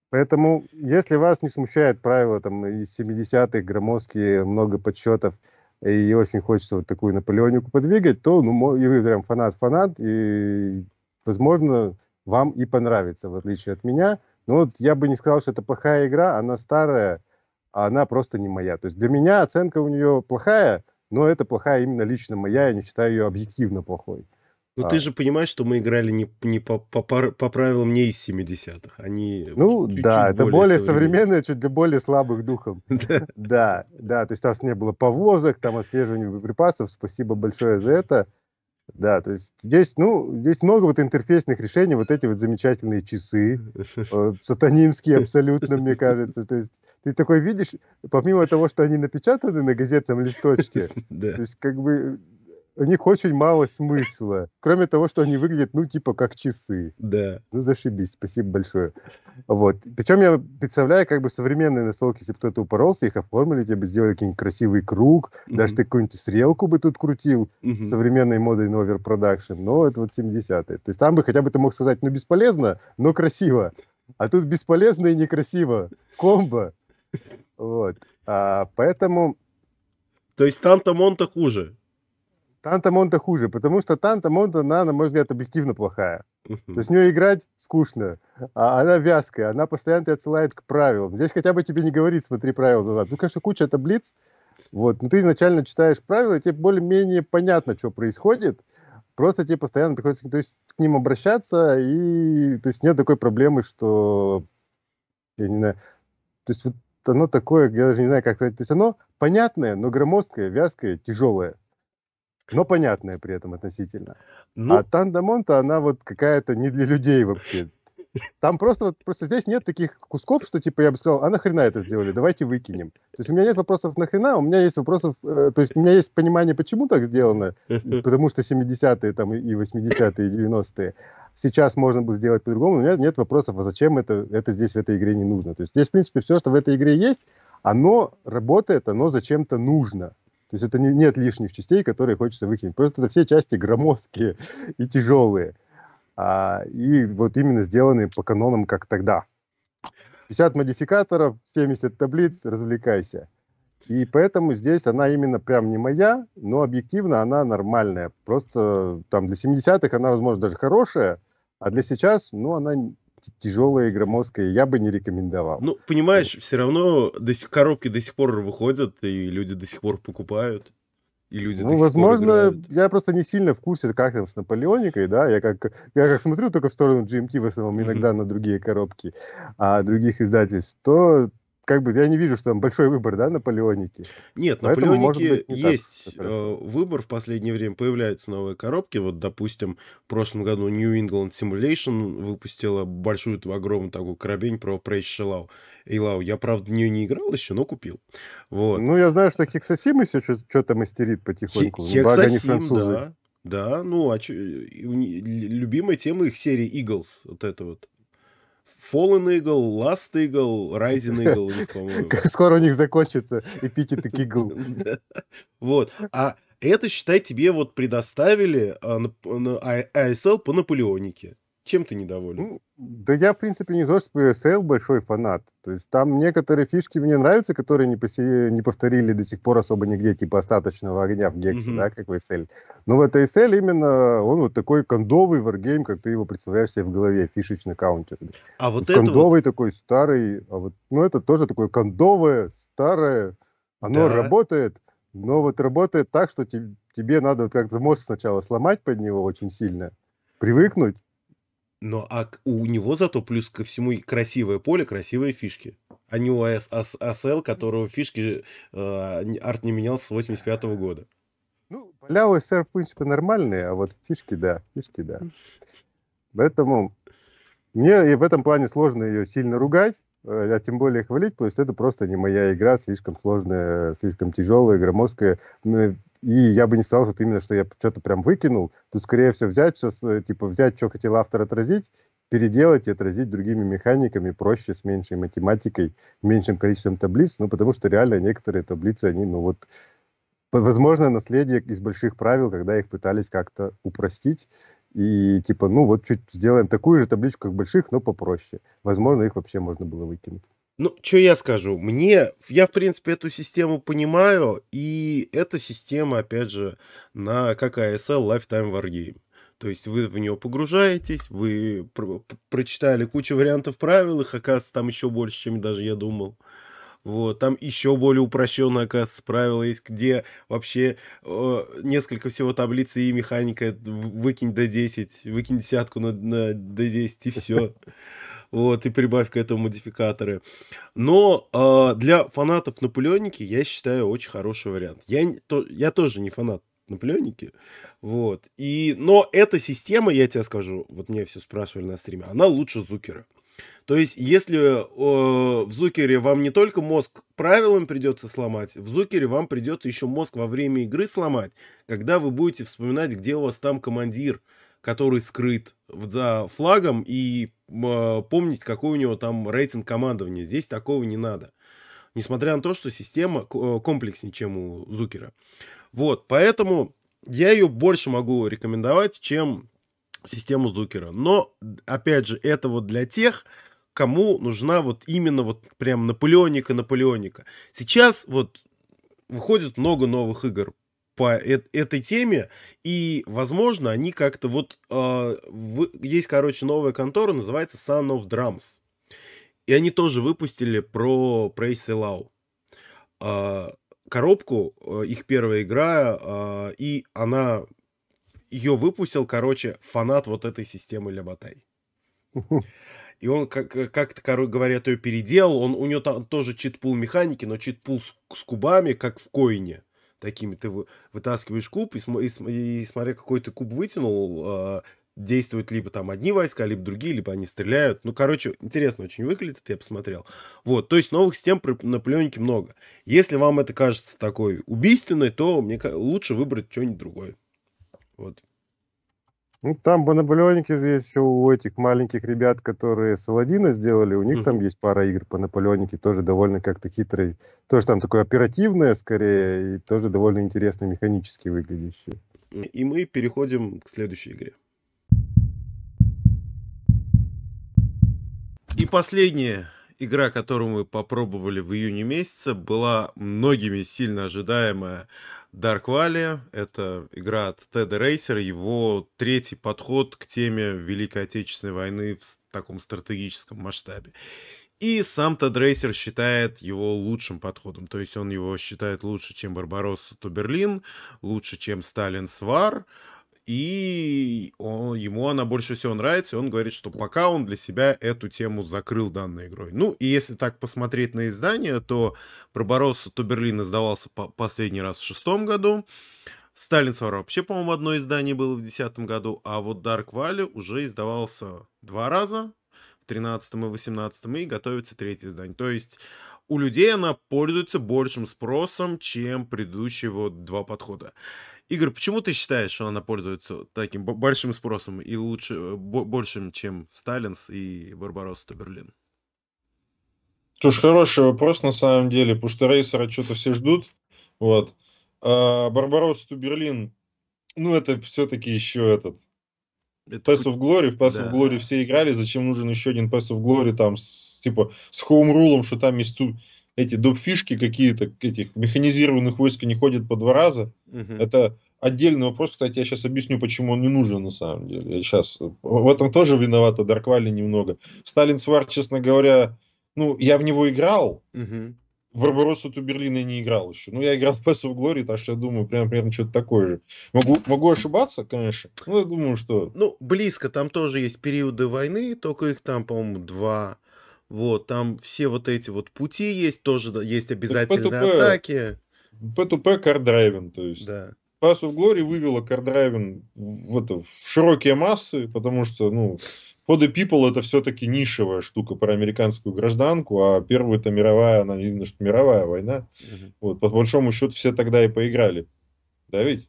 Поэтому, если вас не смущает правила там из 70-х, громоздкие, много подсчетов, и очень хочется вот такую Наполеонику подвигать, то ну, и вы прям фанат-фанат, и, возможно, вам и понравится, в отличие от меня. Но вот я бы не сказал, что это плохая игра, она старая, а она просто не моя. То есть для меня оценка у нее плохая, но это плохая именно лично моя, я не считаю ее объективно плохой. Ну, а. ты же понимаешь, что мы играли не, не по, по, по правилам не из 70-х. Они ну, чуть, да, чуть это более современные, чуть для более слабых духом. Да, да, то есть у нас не было повозок, там отслеживания боеприпасов, спасибо большое за это. Да, то есть здесь, ну, здесь много вот интерфейсных решений, вот эти вот замечательные часы, э, сатанинские абсолютно, мне кажется. То есть ты такой видишь, помимо того, что они напечатаны на газетном листочке, то есть как бы у них очень мало смысла. Кроме того, что они выглядят, ну, типа, как часы. Да. Ну, зашибись, спасибо большое. Вот. Причем я представляю, как бы современные настолки, если бы кто-то упоролся, их оформили, тебе бы сделали какой-нибудь красивый круг, mm-hmm. даже ты какую-нибудь стрелку бы тут крутил mm-hmm. с современной модой на оверпродакшн. Но это вот 70-е. То есть там бы хотя бы ты мог сказать, ну, бесполезно, но красиво. А тут бесполезно и некрасиво. Комбо. Вот. А, поэтому... То есть там-то Монта хуже. Танта Монта хуже, потому что Танта Монта, она, на мой взгляд, объективно плохая. То есть в нее играть скучно, а она вязкая, она постоянно тебя отсылает к правилам. Здесь хотя бы тебе не говорит, смотри правила назад. Ну, конечно, куча таблиц, вот, но ты изначально читаешь правила, и тебе более-менее понятно, что происходит, просто тебе постоянно приходится то есть, к ним обращаться, и то есть нет такой проблемы, что, я не знаю, то есть вот оно такое, я даже не знаю, как сказать, то есть оно понятное, но громоздкое, вязкое, тяжелое но понятная при этом относительно. Ну... А Тандамонта, она вот какая-то не для людей вообще. Там просто, вот, просто здесь нет таких кусков, что типа я бы сказал, а нахрена это сделали, давайте выкинем. То есть у меня нет вопросов нахрена, у меня есть вопросов, э, то есть у меня есть понимание, почему так сделано, потому что 70-е там и 80-е, и 90-е. Сейчас можно было сделать по-другому, но у меня нет вопросов, а зачем это, это здесь в этой игре не нужно. То есть здесь, в принципе, все, что в этой игре есть, оно работает, оно зачем-то нужно. То есть это не, нет лишних частей, которые хочется выкинуть. Просто это все части громоздкие и тяжелые. А, и вот именно сделанные по канонам, как тогда. 50 модификаторов, 70 таблиц, развлекайся. И поэтому здесь она именно прям не моя, но объективно она нормальная. Просто там для 70-х она, возможно, даже хорошая, а для сейчас, ну, она тяжелая и громоздкая, я бы не рекомендовал. Ну, понимаешь, все равно до сих, коробки до сих пор выходят, и люди до сих пор покупают. И люди ну, возможно, я просто не сильно в курсе, как там с Наполеоникой, да, я как, я как смотрю только в сторону GMT в основном, иногда на другие коробки а, других издательств, то как бы я не вижу, что там большой выбор, да, наполеоники. Нет, Поэтому, наполеоники быть, не есть э, выбор в последнее время. Появляются новые коробки. Вот, допустим, в прошлом году New England Simulation выпустила большую, огромную такую коробень про Precious Lau. Илау. Я, правда, в нее не играл еще, но купил. Вот. Ну, я знаю, что Хексосим еще что-то мастерит потихоньку. Хексосим, да. Да, ну, а чё, любимая тема их серии Eagles, вот это вот. Fallen Eagle, Last Eagle, Rising Eagle них, по-моему. Скоро у них закончится эпитеты Eagle. Вот. А это, считай, тебе вот предоставили АСЛ а, а, по Наполеонике. Чем ты недоволен? Ну, да я, в принципе, не то, что PSL большой фанат. То есть там некоторые фишки мне нравятся, которые не, посе... не повторили до сих пор особо нигде, типа остаточного огня в Гексе, mm-hmm. да, как в SL. Но в этой SL именно он вот такой кондовый варгейм, как ты его представляешь себе в голове, фишечный каунтер. А вот это кондовый вот... такой старый, а вот, ну это тоже такое кондовое, старое, оно да. работает, но вот работает так, что тебе, тебе надо вот как-то мост сначала сломать под него очень сильно, привыкнуть, но а у него зато плюс ко всему красивое поле, красивые фишки. А не у АС, АС, АСЛ, которого фишки э, арт не менялся с 85 года. Ну, поля у СССР, в принципе, нормальные, а вот фишки, да, фишки, да. Поэтому мне и в этом плане сложно ее сильно ругать, э, а тем более хвалить, потому что это просто не моя игра, слишком сложная, слишком тяжелая, громоздкая. Ну, и я бы не сказал, что именно, что я что-то прям выкинул. Тут, скорее всего, взять все, э, типа, взять, что хотел автор отразить, переделать и отразить другими механиками проще, с меньшей математикой, меньшим количеством таблиц, ну, потому что реально некоторые таблицы, они, ну, вот, возможно, наследие из больших правил, когда их пытались как-то упростить, и типа, ну, вот чуть сделаем такую же табличку, как больших, но попроще. Возможно, их вообще можно было выкинуть. Ну, что я скажу? Мне, я, в принципе, эту систему понимаю, и эта система, опять же, на как ASL Lifetime Wargame. То есть вы в нее погружаетесь, вы про- прочитали кучу вариантов правил, их, оказывается, там еще больше, чем даже я думал. Вот, там еще более упрощенное, оказывается, правило есть, где вообще э, несколько всего таблицы и механика выкинь до 10, выкинь десятку на, на до 10 и все вот, и прибавь к этому модификаторы. Но э, для фанатов Наполеоники, я считаю, очень хороший вариант. Я, то, я тоже не фанат Наполеоники, вот, и, но эта система, я тебе скажу, вот мне все спрашивали на стриме, она лучше Зукера. То есть, если э, в Зукере вам не только мозг правилам придется сломать, в Зукере вам придется еще мозг во время игры сломать, когда вы будете вспоминать, где у вас там командир, э, который скрыт за флагом, и э, помнить, какой у него там рейтинг командования. Здесь такого не надо. Несмотря на то, что система э, комплекснее, чем у Зукера. Вот, поэтому я ее больше могу рекомендовать, чем систему Зукера. Но, опять же, это вот для тех, кому нужна вот именно вот прям Наполеоника-Наполеоника. Сейчас вот выходит много новых игр по э- этой теме, и, возможно, они как-то вот... Э, в, есть, короче, новая контора, называется Son of Drums. И они тоже выпустили про Praise Allow. Э, коробку, э, их первая игра, э, и она... Ее выпустил, короче, фанат вот этой системы Лебатай. И он как-то, как говорят, ее переделал. Он, у него там тоже читпул механики, но читпул с, с кубами, как в коине такими. Ты вытаскиваешь куб и, и, и смотря какой ты куб вытянул, э, действуют либо там одни войска, либо другие, либо они стреляют. Ну, короче, интересно очень выглядит, я посмотрел. Вот, то есть новых систем на пленке много. Если вам это кажется такой убийственной, то мне лучше выбрать что-нибудь другое. Вот. Ну, там банаполеоники же есть еще у этих маленьких ребят, которые Саладина сделали. У них mm-hmm. там есть пара игр по Наполеонике, тоже довольно как-то хитрый, Тоже там такое оперативное скорее, и тоже довольно интересно механически выглядящее. И мы переходим к следующей игре. И последняя игра, которую мы попробовали в июне месяце, была многими сильно ожидаемая Dark Valley. Это игра от Теда Рейсера, его третий подход к теме Великой Отечественной войны в таком стратегическом масштабе. И сам Тед Рейсер считает его лучшим подходом. То есть он его считает лучше, чем Барбаросса Туберлин, лучше, чем Сталин Свар. Э, и он, ему она больше всего нравится, и он говорит, что пока он для себя эту тему закрыл данной игрой. Ну, и если так посмотреть на издание, то про Бароса Туберлин издавался по последний раз в шестом году. Сталин Свара вообще, по-моему, одно издание было в десятом году, а вот Dark Valley уже издавался два раза, в тринадцатом и восемнадцатом, и готовится третье издание. То есть у людей она пользуется большим спросом, чем предыдущие вот два подхода. Игорь, почему ты считаешь, что она пользуется таким большим спросом и лучше, э, большим, чем Сталинс и Барбарос Берлин? Слушай, хороший вопрос на самом деле, потому что рейсера что-то все ждут. Вот. А Барбарос Берлин, ну это все-таки еще этот, это... Pass of Glory, в Pass да. of Glory все играли, зачем нужен еще один Pass of Glory там с, типа, с хоумрулом, что там есть эти допфишки какие-то, этих механизированных войск не ходят по два раза. Угу. Это отдельный вопрос, кстати, я сейчас объясню, почему он не нужен на самом деле. Я сейчас в этом тоже виновата Дарквали немного. Сталин Свар, честно говоря, ну, я в него играл. Угу. В Барбароссу Туберлин я не играл еще. Ну, я играл в Pass of Glory, так что я думаю, прям примерно что-то такое же. Могу, могу ошибаться, конечно. Ну, я думаю, что... Ну, близко. Там тоже есть периоды войны, только их там, по-моему, два. Вот, там все вот эти вот пути есть, тоже есть ну, обязательные P2P, атаки. P2P кардрайвен, то есть. Да. Pass of Glory вывела кардрайвен в, это, в широкие массы, потому что, ну, For the People это все-таки нишевая штука про американскую гражданку, а первая это мировая, она видно, ну, что мировая война. Угу. Вот, по большому счету все тогда и поиграли. Да ведь?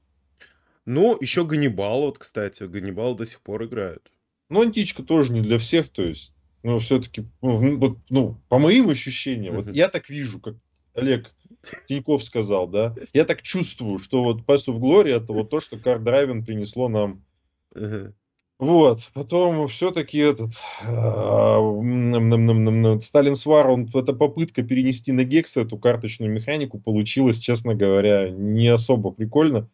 Ну, еще Ганнибал, вот, кстати, Ганнибал до сих пор играют. Ну, античка тоже не для всех, то есть но все-таки, ну, ну вот, ну, по моим ощущениям, вот я так вижу, как Олег Тиньков сказал, да, я так чувствую, что вот Pass of Glory это вот то, что Car Driving принесло нам. Вот, потом все-таки этот а, Сталин Свар, он эта попытка перенести на Гекса эту карточную механику получилась, честно говоря, не особо прикольно.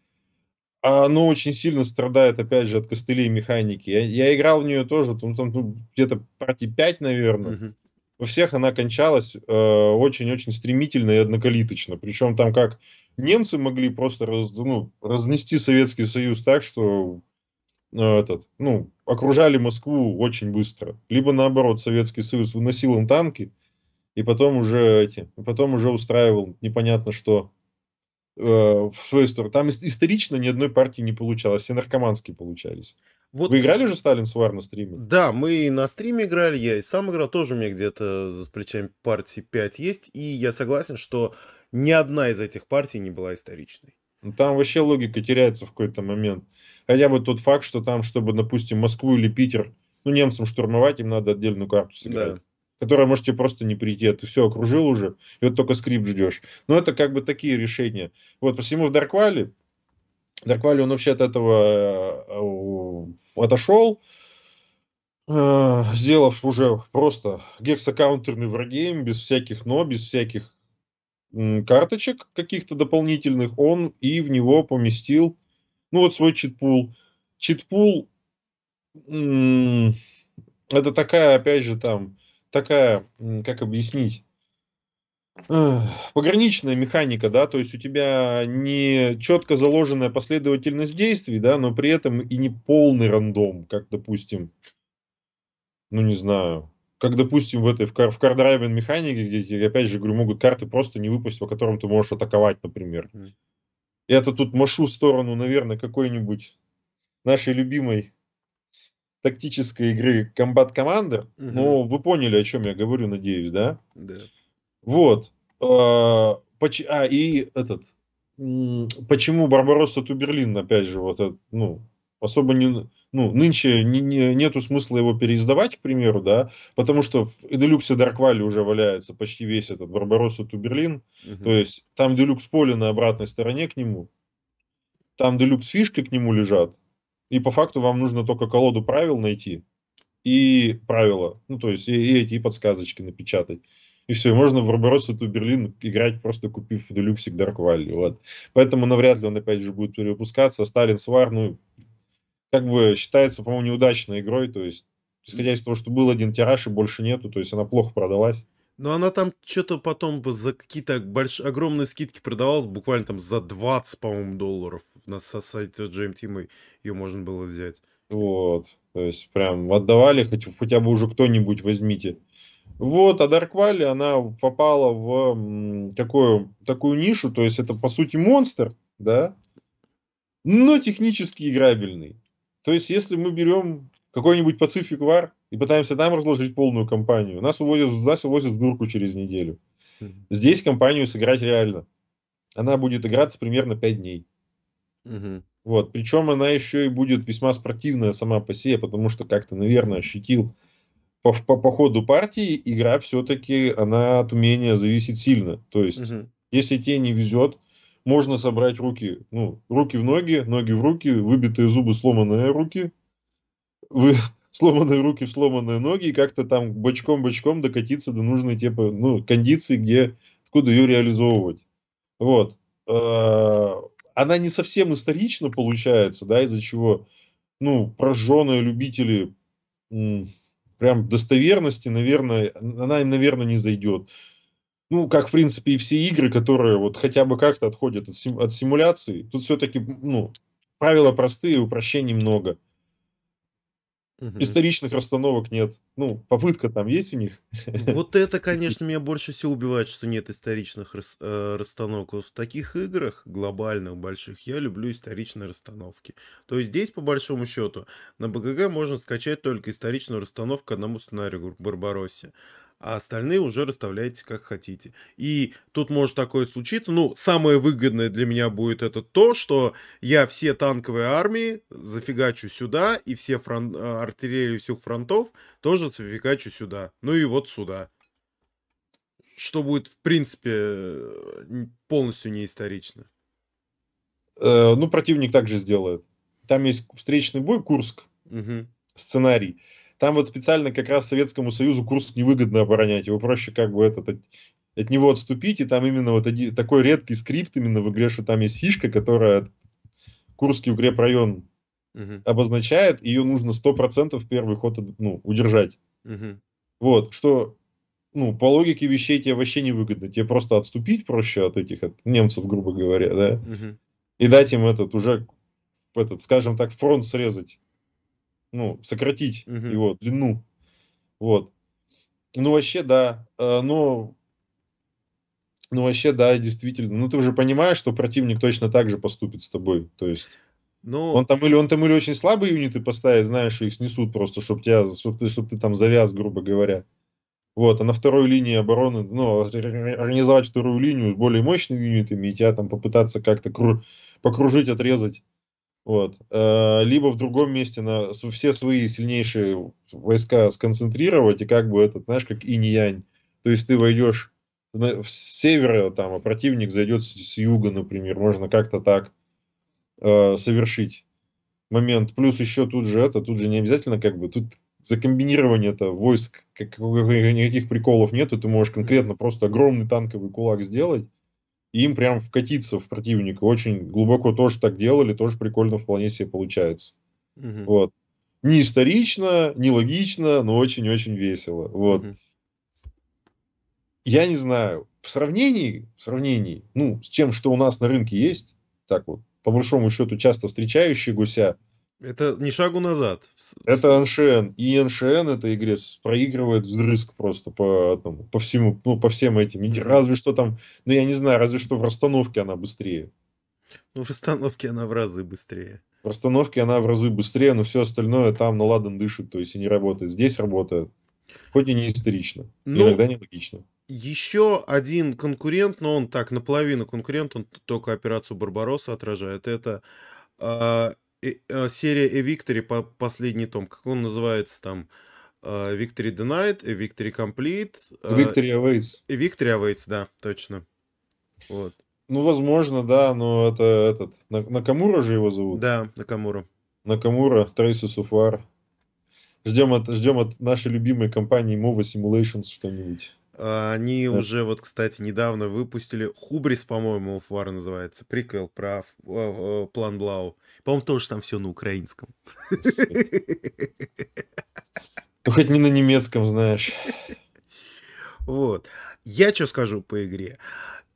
А оно очень сильно страдает, опять же, от костылей механики. Я, я играл в нее тоже, там, там ну, где-то партии 5, наверное. Угу. У всех она кончалась э, очень-очень э, стремительно и однокалиточно. Причем там как немцы могли просто раз, ну, разнести Советский Союз так, что э, этот, ну, окружали Москву очень быстро. Либо наоборот, Советский Союз выносил им танки, и потом уже эти, потом уже устраивал непонятно что. Э, в свою сторону. Там исторично ни одной партии не получалось, все наркоманские получались. Вот... Вы играли уже Сталин Свар на стриме? Да, мы на стриме играли, я и сам играл, тоже у меня где-то с плечами партии 5 есть, и я согласен, что ни одна из этих партий не была историчной. Ну, там вообще логика теряется в какой-то момент. Хотя бы тот факт, что там, чтобы, допустим, Москву или Питер, ну, немцам штурмовать, им надо отдельную карту сыграть. Да которая можете просто не прийти, а ты все окружил уже, и вот только скрипт ждешь. Но это как бы такие решения. Вот, посему в Дарквале, Дарквале он вообще от этого э, отошел, э, сделав уже просто гексакаунтерный варгейм, без всяких но, без всяких карточек каких-то дополнительных, он и в него поместил, ну вот свой читпул. Читпул это такая, опять же, там, такая, как объяснить, пограничная механика, да, то есть у тебя не четко заложенная последовательность действий, да, но при этом и не полный рандом, как, допустим, ну, не знаю, как, допустим, в этой, в, кар, кардрайвен механике, где, опять же, говорю, могут карты просто не выпасть, по которым ты можешь атаковать, например. Я-то тут машу в сторону, наверное, какой-нибудь нашей любимой тактической игры Combat Commander. Угу. Ну, вы поняли, о чем я говорю, надеюсь, да? Да. Вот. А, а и этот... Почему Барбаросса Туберлин, опять же, вот этот, ну, особо не, ну, нынче не, не, нету смысла его переиздавать, к примеру, да, потому что в Делюксе Dark уже валяется почти весь этот Барбаросса Туберлин, угу. то есть там Делюкс Поле на обратной стороне к нему, там Делюкс Фишки к нему лежат, и по факту вам нужно только колоду правил найти и правила, ну то есть и, и эти подсказочки напечатать. И все, и можно в Барбаросу ту Берлин играть, просто купив Deluxe Dark Valley. Вот. Поэтому навряд ли он опять же будет перевыпускаться. Сталин Свар, ну, как бы считается, по-моему, неудачной игрой. То есть, исходя из того, что был один тираж и больше нету, то есть она плохо продалась. Но она там что-то потом за какие-то больш... огромные скидки продавалась, буквально там за 20, по-моему, долларов. На сайте GMT мы ее можно было взять. Вот, то есть прям отдавали, хоть, хотя бы уже кто-нибудь возьмите. Вот, а Dark Valley, она попала в такую, такую нишу, то есть это по сути монстр, да, но технически играбельный. То есть если мы берем какой-нибудь Pacific War и пытаемся там разложить полную компанию. Нас увозят, нас увозят в дурку через неделю. Mm-hmm. Здесь компанию сыграть реально. Она будет играться примерно 5 дней. Mm-hmm. Вот. Причем она еще и будет весьма спортивная сама по себе, потому что как-то, наверное, ощутил по, по, по ходу партии игра все-таки она от умения зависит сильно. То есть, mm-hmm. если тебе не везет, можно собрать руки, ну, руки в ноги, ноги в руки, выбитые зубы, сломанные руки, вы сломанные руки, сломанные ноги, и как-то там бочком-бочком докатиться до нужной типа, ну, кондиции, где, откуда ее реализовывать. Вот. Э, она не совсем исторично получается, да, из-за чего, ну, прожженные любители прям достоверности, наверное, она им, наверное, не зайдет. Ну, как, в принципе, и все игры, которые вот хотя бы как-то отходят от, сим- от симуляции. Тут все-таки, ну, правила простые, упрощений много. Угу. Историчных расстановок нет. Ну, попытка там есть у них. Вот это, конечно, меня больше всего убивает, что нет историчных рас, э, расстановок. в таких играх глобальных, больших, я люблю историчные расстановки. То есть здесь, по большому счету, на БГГ можно скачать только историчную расстановку к одному сценарию Барбароссе а остальные уже расставляйте как хотите. И тут может такое случиться. Ну, самое выгодное для меня будет это то, что я все танковые армии зафигачу сюда, и все фронт, а, артиллерии всех фронтов тоже зафигачу сюда. Ну и вот сюда. Что будет, в принципе, полностью неисторично. Э, ну, противник также сделает. Там есть встречный бой Курск, угу. сценарий там вот специально как раз Советскому Союзу Курск невыгодно оборонять, его проще как бы этот, от, от него отступить, и там именно вот один, такой редкий скрипт именно в игре, что там есть фишка, которая Курский укрепрайон угу. обозначает, ее нужно 100% первый ход ну, удержать. Угу. Вот, что ну, по логике вещей тебе вообще невыгодно, Тебе просто отступить проще от этих от немцев, грубо говоря, да, угу. и дать им этот уже, этот, скажем так, фронт срезать ну, сократить угу. его длину. Вот. Ну, вообще, да. Э, ну, ну, вообще, да, действительно. Ну, ты уже понимаешь, что противник точно так же поступит с тобой. То есть... Ну, он там или он там или очень слабые юниты поставит, знаешь, их снесут просто, чтобы тебя, чтобы ты, чтобы ты там завяз, грубо говоря. Вот, а на второй линии обороны, ну, организовать вторую линию с более мощными юнитами и тебя там попытаться как-то кру- покружить, отрезать. Вот. Э, либо в другом месте на все свои сильнейшие войска сконцентрировать, и как бы этот, знаешь, как инь-янь. То есть ты войдешь с севера, э, там, а противник зайдет с юга, например. Можно как-то так э, совершить момент. Плюс еще тут же это, тут же не обязательно как бы, тут закомбинирование это войск, как, никаких приколов нету, ты можешь конкретно просто огромный танковый кулак сделать, им прям вкатиться в противника. Очень глубоко тоже так делали, тоже прикольно вполне себе получается. Угу. Вот. Не исторично, не логично, но очень-очень весело. Вот. Угу. Я не знаю, в сравнении, в сравнении, ну, с тем, что у нас на рынке есть, так вот, по большому счету, часто встречающие гуся, это не шагу назад. Это НШН И НШН. этой игре проигрывает взрыск просто по, там, по всему, ну, по всем этим. Разве что там, ну, я не знаю, разве что в расстановке она быстрее. Ну, в расстановке она в разы быстрее. В расстановке она в разы быстрее, но все остальное там на ладан дышит, то есть и не работает. Здесь работает. Хоть и не исторично, но ну, иногда не логично. Еще один конкурент, но он так, наполовину конкурент, он только операцию Барбароса отражает. Это а, Э, серия Evictory, по последний том, как он называется там, Victory Denied, Victory Complete. Victory Awaits. Victory Awaits, да, точно. Вот. Ну, возможно, да, но это этот... Накамура же его зовут? Да, Накамура. Накамура, Трейси Суфар. Ждем от, ждем от нашей любимой компании Mova Simulations что-нибудь. А, они да. Э. уже, вот, кстати, недавно выпустили Хубрис, по-моему, Уфар называется, приквел про э, э, План Блау. По-моему, тоже там все на украинском. Ну, хоть не на немецком, знаешь. Вот. Я что скажу по игре?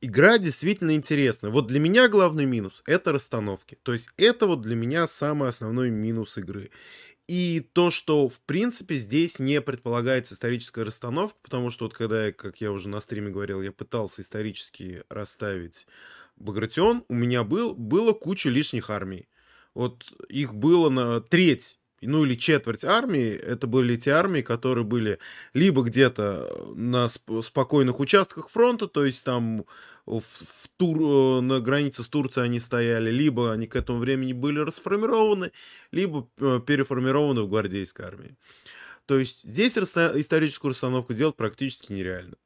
Игра действительно интересная. Вот для меня главный минус — это расстановки. То есть это вот для меня самый основной минус игры. И то, что в принципе здесь не предполагается историческая расстановка, потому что вот когда, я, как я уже на стриме говорил, я пытался исторически расставить Багратион, у меня был, было куча лишних армий вот их было на треть ну или четверть армии, это были те армии, которые были либо где-то э, на сп- спокойных участках фронта, то есть там в, в Тур, э, на границе с Турцией они стояли, либо они к этому времени были расформированы, либо э, переформированы в гвардейской армии. То есть здесь историческую расстановку делать практически нереально.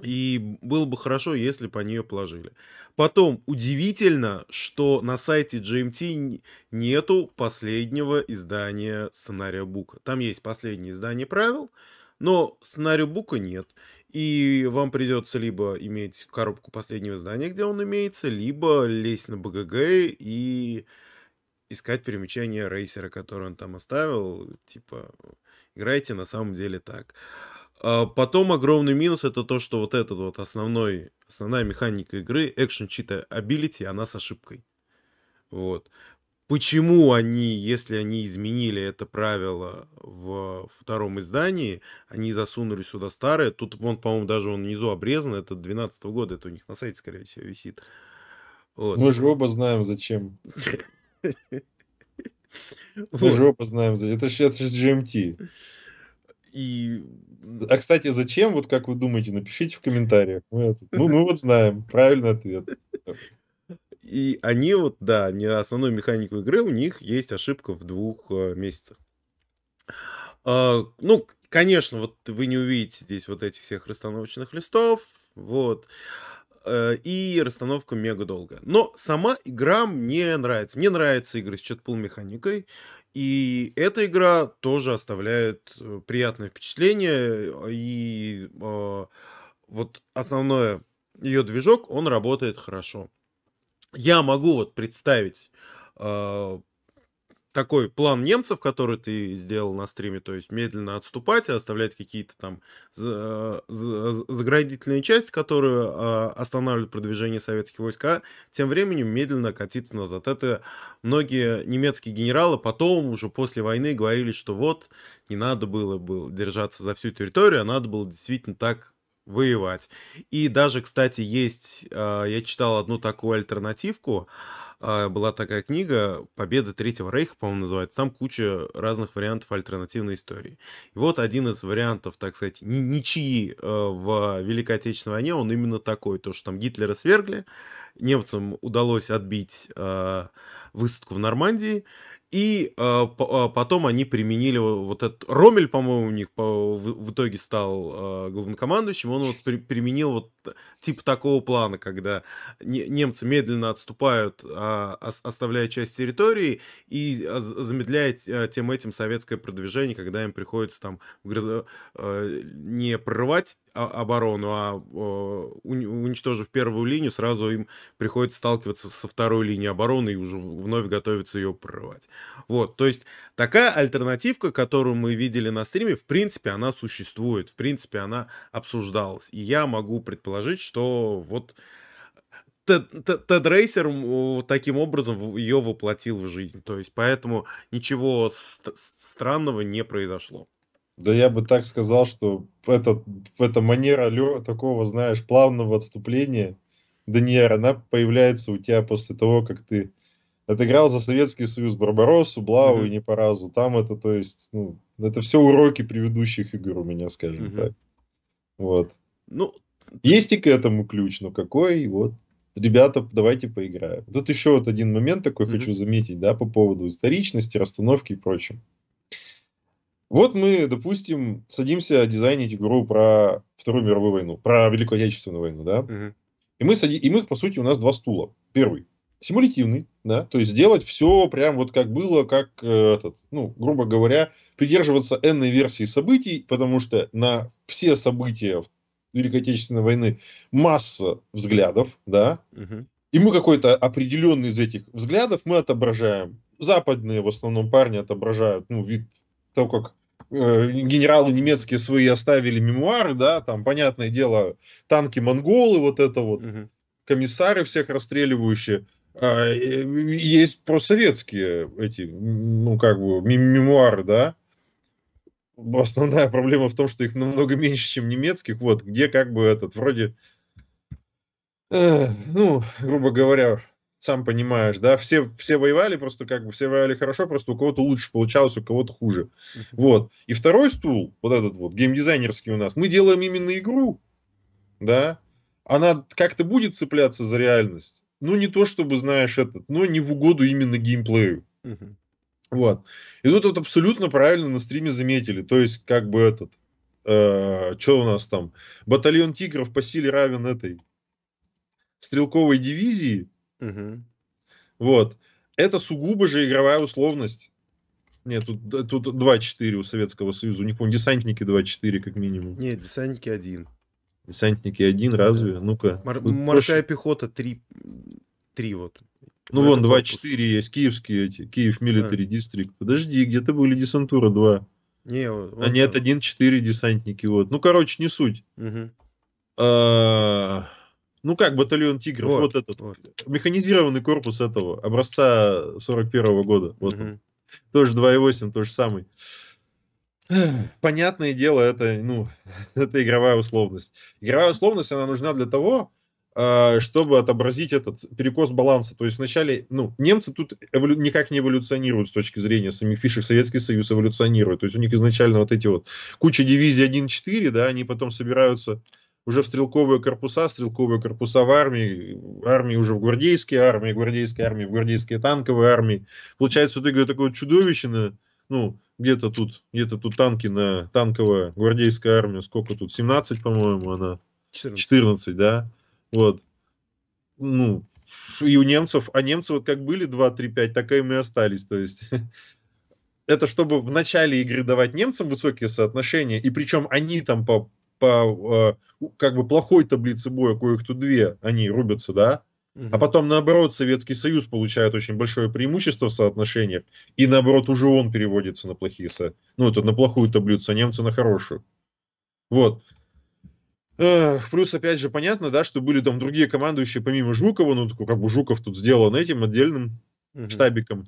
И было бы хорошо, если бы они ее положили. Потом, удивительно, что на сайте GMT нету последнего издания сценария Бука. Там есть последнее издание правил, но сценария Бука нет. И вам придется либо иметь коробку последнего издания, где он имеется, либо лезть на БГГ и искать перемещение рейсера, который он там оставил. Типа, играйте на самом деле так. А потом огромный минус это то, что вот этот вот основной, основная механика игры, экшен чита ability, она с ошибкой. Вот. Почему они, если они изменили это правило в втором издании, они засунули сюда старое, тут вон, по-моему, даже он внизу обрезан, это 12 -го года, это у них на сайте, скорее всего, висит. Вот. Мы же оба знаем, зачем. Мы же оба знаем, зачем. Это же GMT. И... А, кстати, зачем, вот как вы думаете, напишите в комментариях. Мы, мы, мы вот знаем правильный ответ. И они вот, да, не основную механику игры, у них есть ошибка в двух э, месяцах. Э, ну, конечно, вот вы не увидите здесь вот этих всех расстановочных листов, вот, э, и расстановка мега долго. Но сама игра мне нравится. Мне нравятся игры с чет механикой. И эта игра тоже оставляет э, приятное впечатление. И э, вот основное ее движок, он работает хорошо. Я могу вот представить э, такой план немцев, который ты сделал на стриме, то есть медленно отступать и оставлять какие-то там заградительные части, которые а, останавливают продвижение советских войск, а тем временем медленно катиться назад. Это многие немецкие генералы потом, уже после войны, говорили, что вот, не надо было, было держаться за всю территорию, а надо было действительно так воевать. И даже, кстати, есть, а, я читал одну такую альтернативку, а, была такая книга «Победа Третьего Рейха», по-моему, называется. Там куча разных вариантов альтернативной истории. И вот один из вариантов, так сказать, ничьи э, в Великой Отечественной войне, он именно такой. То, что там Гитлера свергли, немцам удалось отбить э, высадку в Нормандии, и э, э, потом они применили вот этот... Ромель, по-моему, у них по, в, в итоге стал э, главнокомандующим. Он вот при, применил вот типа такого плана, когда немцы медленно отступают, а, ос, а, оставляя часть территории, и а, замедляет э, тем этим советское продвижение, когда им приходится там грыз... Э, не прорывать оборону, а уничтожив первую линию, сразу им приходится сталкиваться со второй линией обороны и уже вновь готовиться ее прорывать. Вот, то есть такая альтернативка, которую мы видели на стриме, в принципе, она существует, в принципе, она обсуждалась. И я могу предположить, что вот Тед Рейсер таким образом ее воплотил в жизнь. То есть поэтому ничего странного не произошло. Да я бы так сказал, что это, эта манера лё, такого, знаешь, плавного отступления, Даниэр, она появляется у тебя после того, как ты отыграл за Советский Союз Барбаросу, Блау mm-hmm. и не по разу. Там это, то есть, ну, это все уроки предыдущих игр у меня, скажем mm-hmm. так. Вот. Ну, есть и к этому ключ, но какой, вот. Ребята, давайте поиграем. Тут еще вот один момент такой mm-hmm. хочу заметить, да, по поводу историчности, расстановки и прочего. Вот мы, допустим, садимся дизайнить игру про Вторую мировую войну, про Великую Отечественную войну, да? Угу. И мы, сади... и мы, по сути, у нас два стула. Первый симулятивный, да, то есть сделать все прям вот как было, как э, этот, ну, грубо говоря, придерживаться энной версии событий, потому что на все события Великой Отечественной войны масса взглядов, да, угу. и мы какой-то определенный из этих взглядов мы отображаем. Западные в основном парни отображают, ну, вид того, как Э, генералы немецкие свои оставили мемуары, да, там, понятное дело, танки монголы, вот это вот, угу. комиссары всех расстреливающие. А, есть просоветские эти, ну, как бы, мемуары, да. Основная проблема в том, что их намного меньше, чем немецких, вот, где как бы этот, вроде, э, ну, грубо говоря, сам понимаешь, да, все, все воевали просто как бы, все воевали хорошо, просто у кого-то лучше получалось, у кого-то хуже. Вот. И второй стул, вот этот вот, геймдизайнерский у нас, мы делаем именно игру, да, она как-то будет цепляться за реальность, ну, не то чтобы, знаешь, этот, но не в угоду именно геймплею. Uh-huh. Вот. И тут вот абсолютно правильно на стриме заметили, то есть как бы этот, э, что у нас там, батальон тигров по силе равен этой стрелковой дивизии, Угу. Вот. Это сугубо же игровая условность. Нет, тут, тут 2-4 у Советского Союза. У них, по-моему, десантники 2-4 как минимум. Нет, десантники один. Десантники один, разве? Ну-ка. Мор- морская больше... пехота 3. 3 вот. Ну, вон 2-4 есть, киевские эти, Киев Милитари Дистрикт. Подожди, где-то были десантура 2. Не, вот, а нет, 1-4 десантники, вот. Ну, короче, не суть. Угу. А- ну как батальон тигров, вот, вот этот, вот. механизированный корпус этого, образца 41 -го года, вот угу. он. Тоже 2.8, тоже самый. Понятное дело, это, ну, это игровая условность. Игровая условность, она нужна для того, а, чтобы отобразить этот перекос баланса. То есть вначале, ну, немцы тут эволю... никак не эволюционируют с точки зрения самих фишек. Советский Союз эволюционирует. То есть у них изначально вот эти вот куча дивизий 1-4, да, они потом собираются уже в стрелковые корпуса, стрелковые корпуса в армии, армии уже в гвардейские армии, гвардейские армии, в гвардейские танковые армии. Получается, вот игры такое чудовищное, ну, где-то тут, где-то тут танки на танковая гвардейская армия, сколько тут, 17, по-моему, она? 14. 14, да? Вот. Ну, и у немцев, а немцы вот как были 2-3-5, так и мы остались, то есть это чтобы в начале игры давать немцам высокие соотношения, и причем они там по по э, как бы плохой таблице боя, коих тут две, они рубятся, да, а потом, наоборот, Советский Союз получает очень большое преимущество в соотношениях, и наоборот, уже он переводится на плохие, ну, это на плохую таблицу, а немцы на хорошую. Вот. Эх, плюс, опять же, понятно, да, что были там другие командующие, помимо Жукова, ну, такой, как бы Жуков тут сделан этим отдельным угу. штабиком,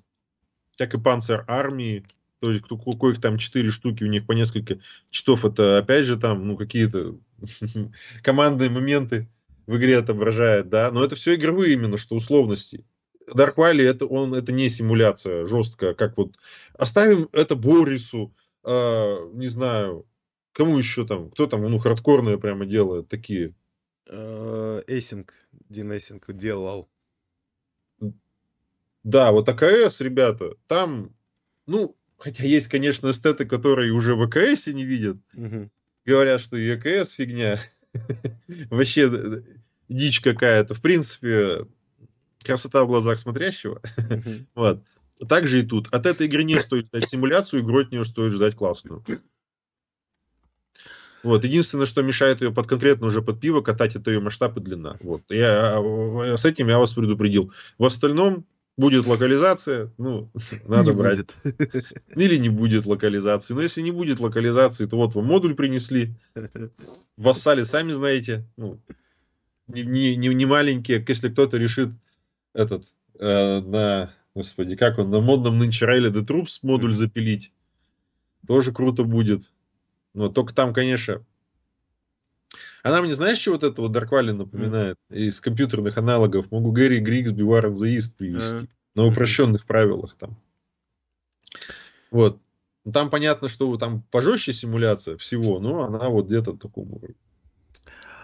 как и панцер армии, то есть кто у их там четыре штуки, у них по несколько читов, это опять же там, ну, какие-то командные моменты в игре отображает, да, но это все игровые именно, что условности. Dark Valley это он это не симуляция жесткая, как вот оставим это Борису, э, не знаю, кому еще там, кто там, ну хардкорные прямо делает такие. Эйсинг, Дин Эйсинг делал. Да, вот АКС, ребята, там, ну, Хотя есть, конечно, эстеты, которые уже в ЭКС не видят. Угу. Говорят, что и ЭКС фигня. Вообще э, дичь какая-то. В принципе, красота в глазах смотрящего. Угу. Вот. Также и тут. От этой игры не стоит ждать симуляцию, игру от нее стоит ждать классную. Вот. Единственное, что мешает ее под конкретно уже под пиво катать, это ее масштаб и длина. Вот. Я, э, с этим я вас предупредил. В остальном Будет локализация, ну, надо не брать. Будет. Или не будет локализации. Но если не будет локализации, то вот вам модуль принесли. Вассали сами знаете. Ну, не, не, не маленькие. Если кто-то решит этот э, на... Господи, как он? На модном нынче Райли The Troops модуль запилить. Тоже круто будет. Но только там, конечно, она мне, знаешь, чего вот это вот Дарквали напоминает? Mm. Из компьютерных аналогов. Могу Гэри Грикс, Бивар Заист привести. Mm. На упрощенных правилах там. Вот. Ну, там понятно, что там пожестче симуляция всего, но она вот где-то в таком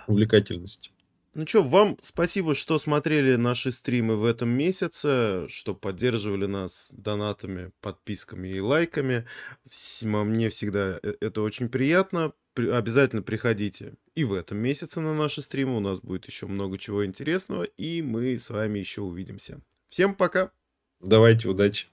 увлекательности. Ну что, вам спасибо, что смотрели наши стримы в этом месяце, что поддерживали нас донатами, подписками и лайками. Мне всегда э, это очень приятно. Обязательно приходите и в этом месяце на наши стримы. У нас будет еще много чего интересного, и мы с вами еще увидимся. Всем пока! Давайте, удачи!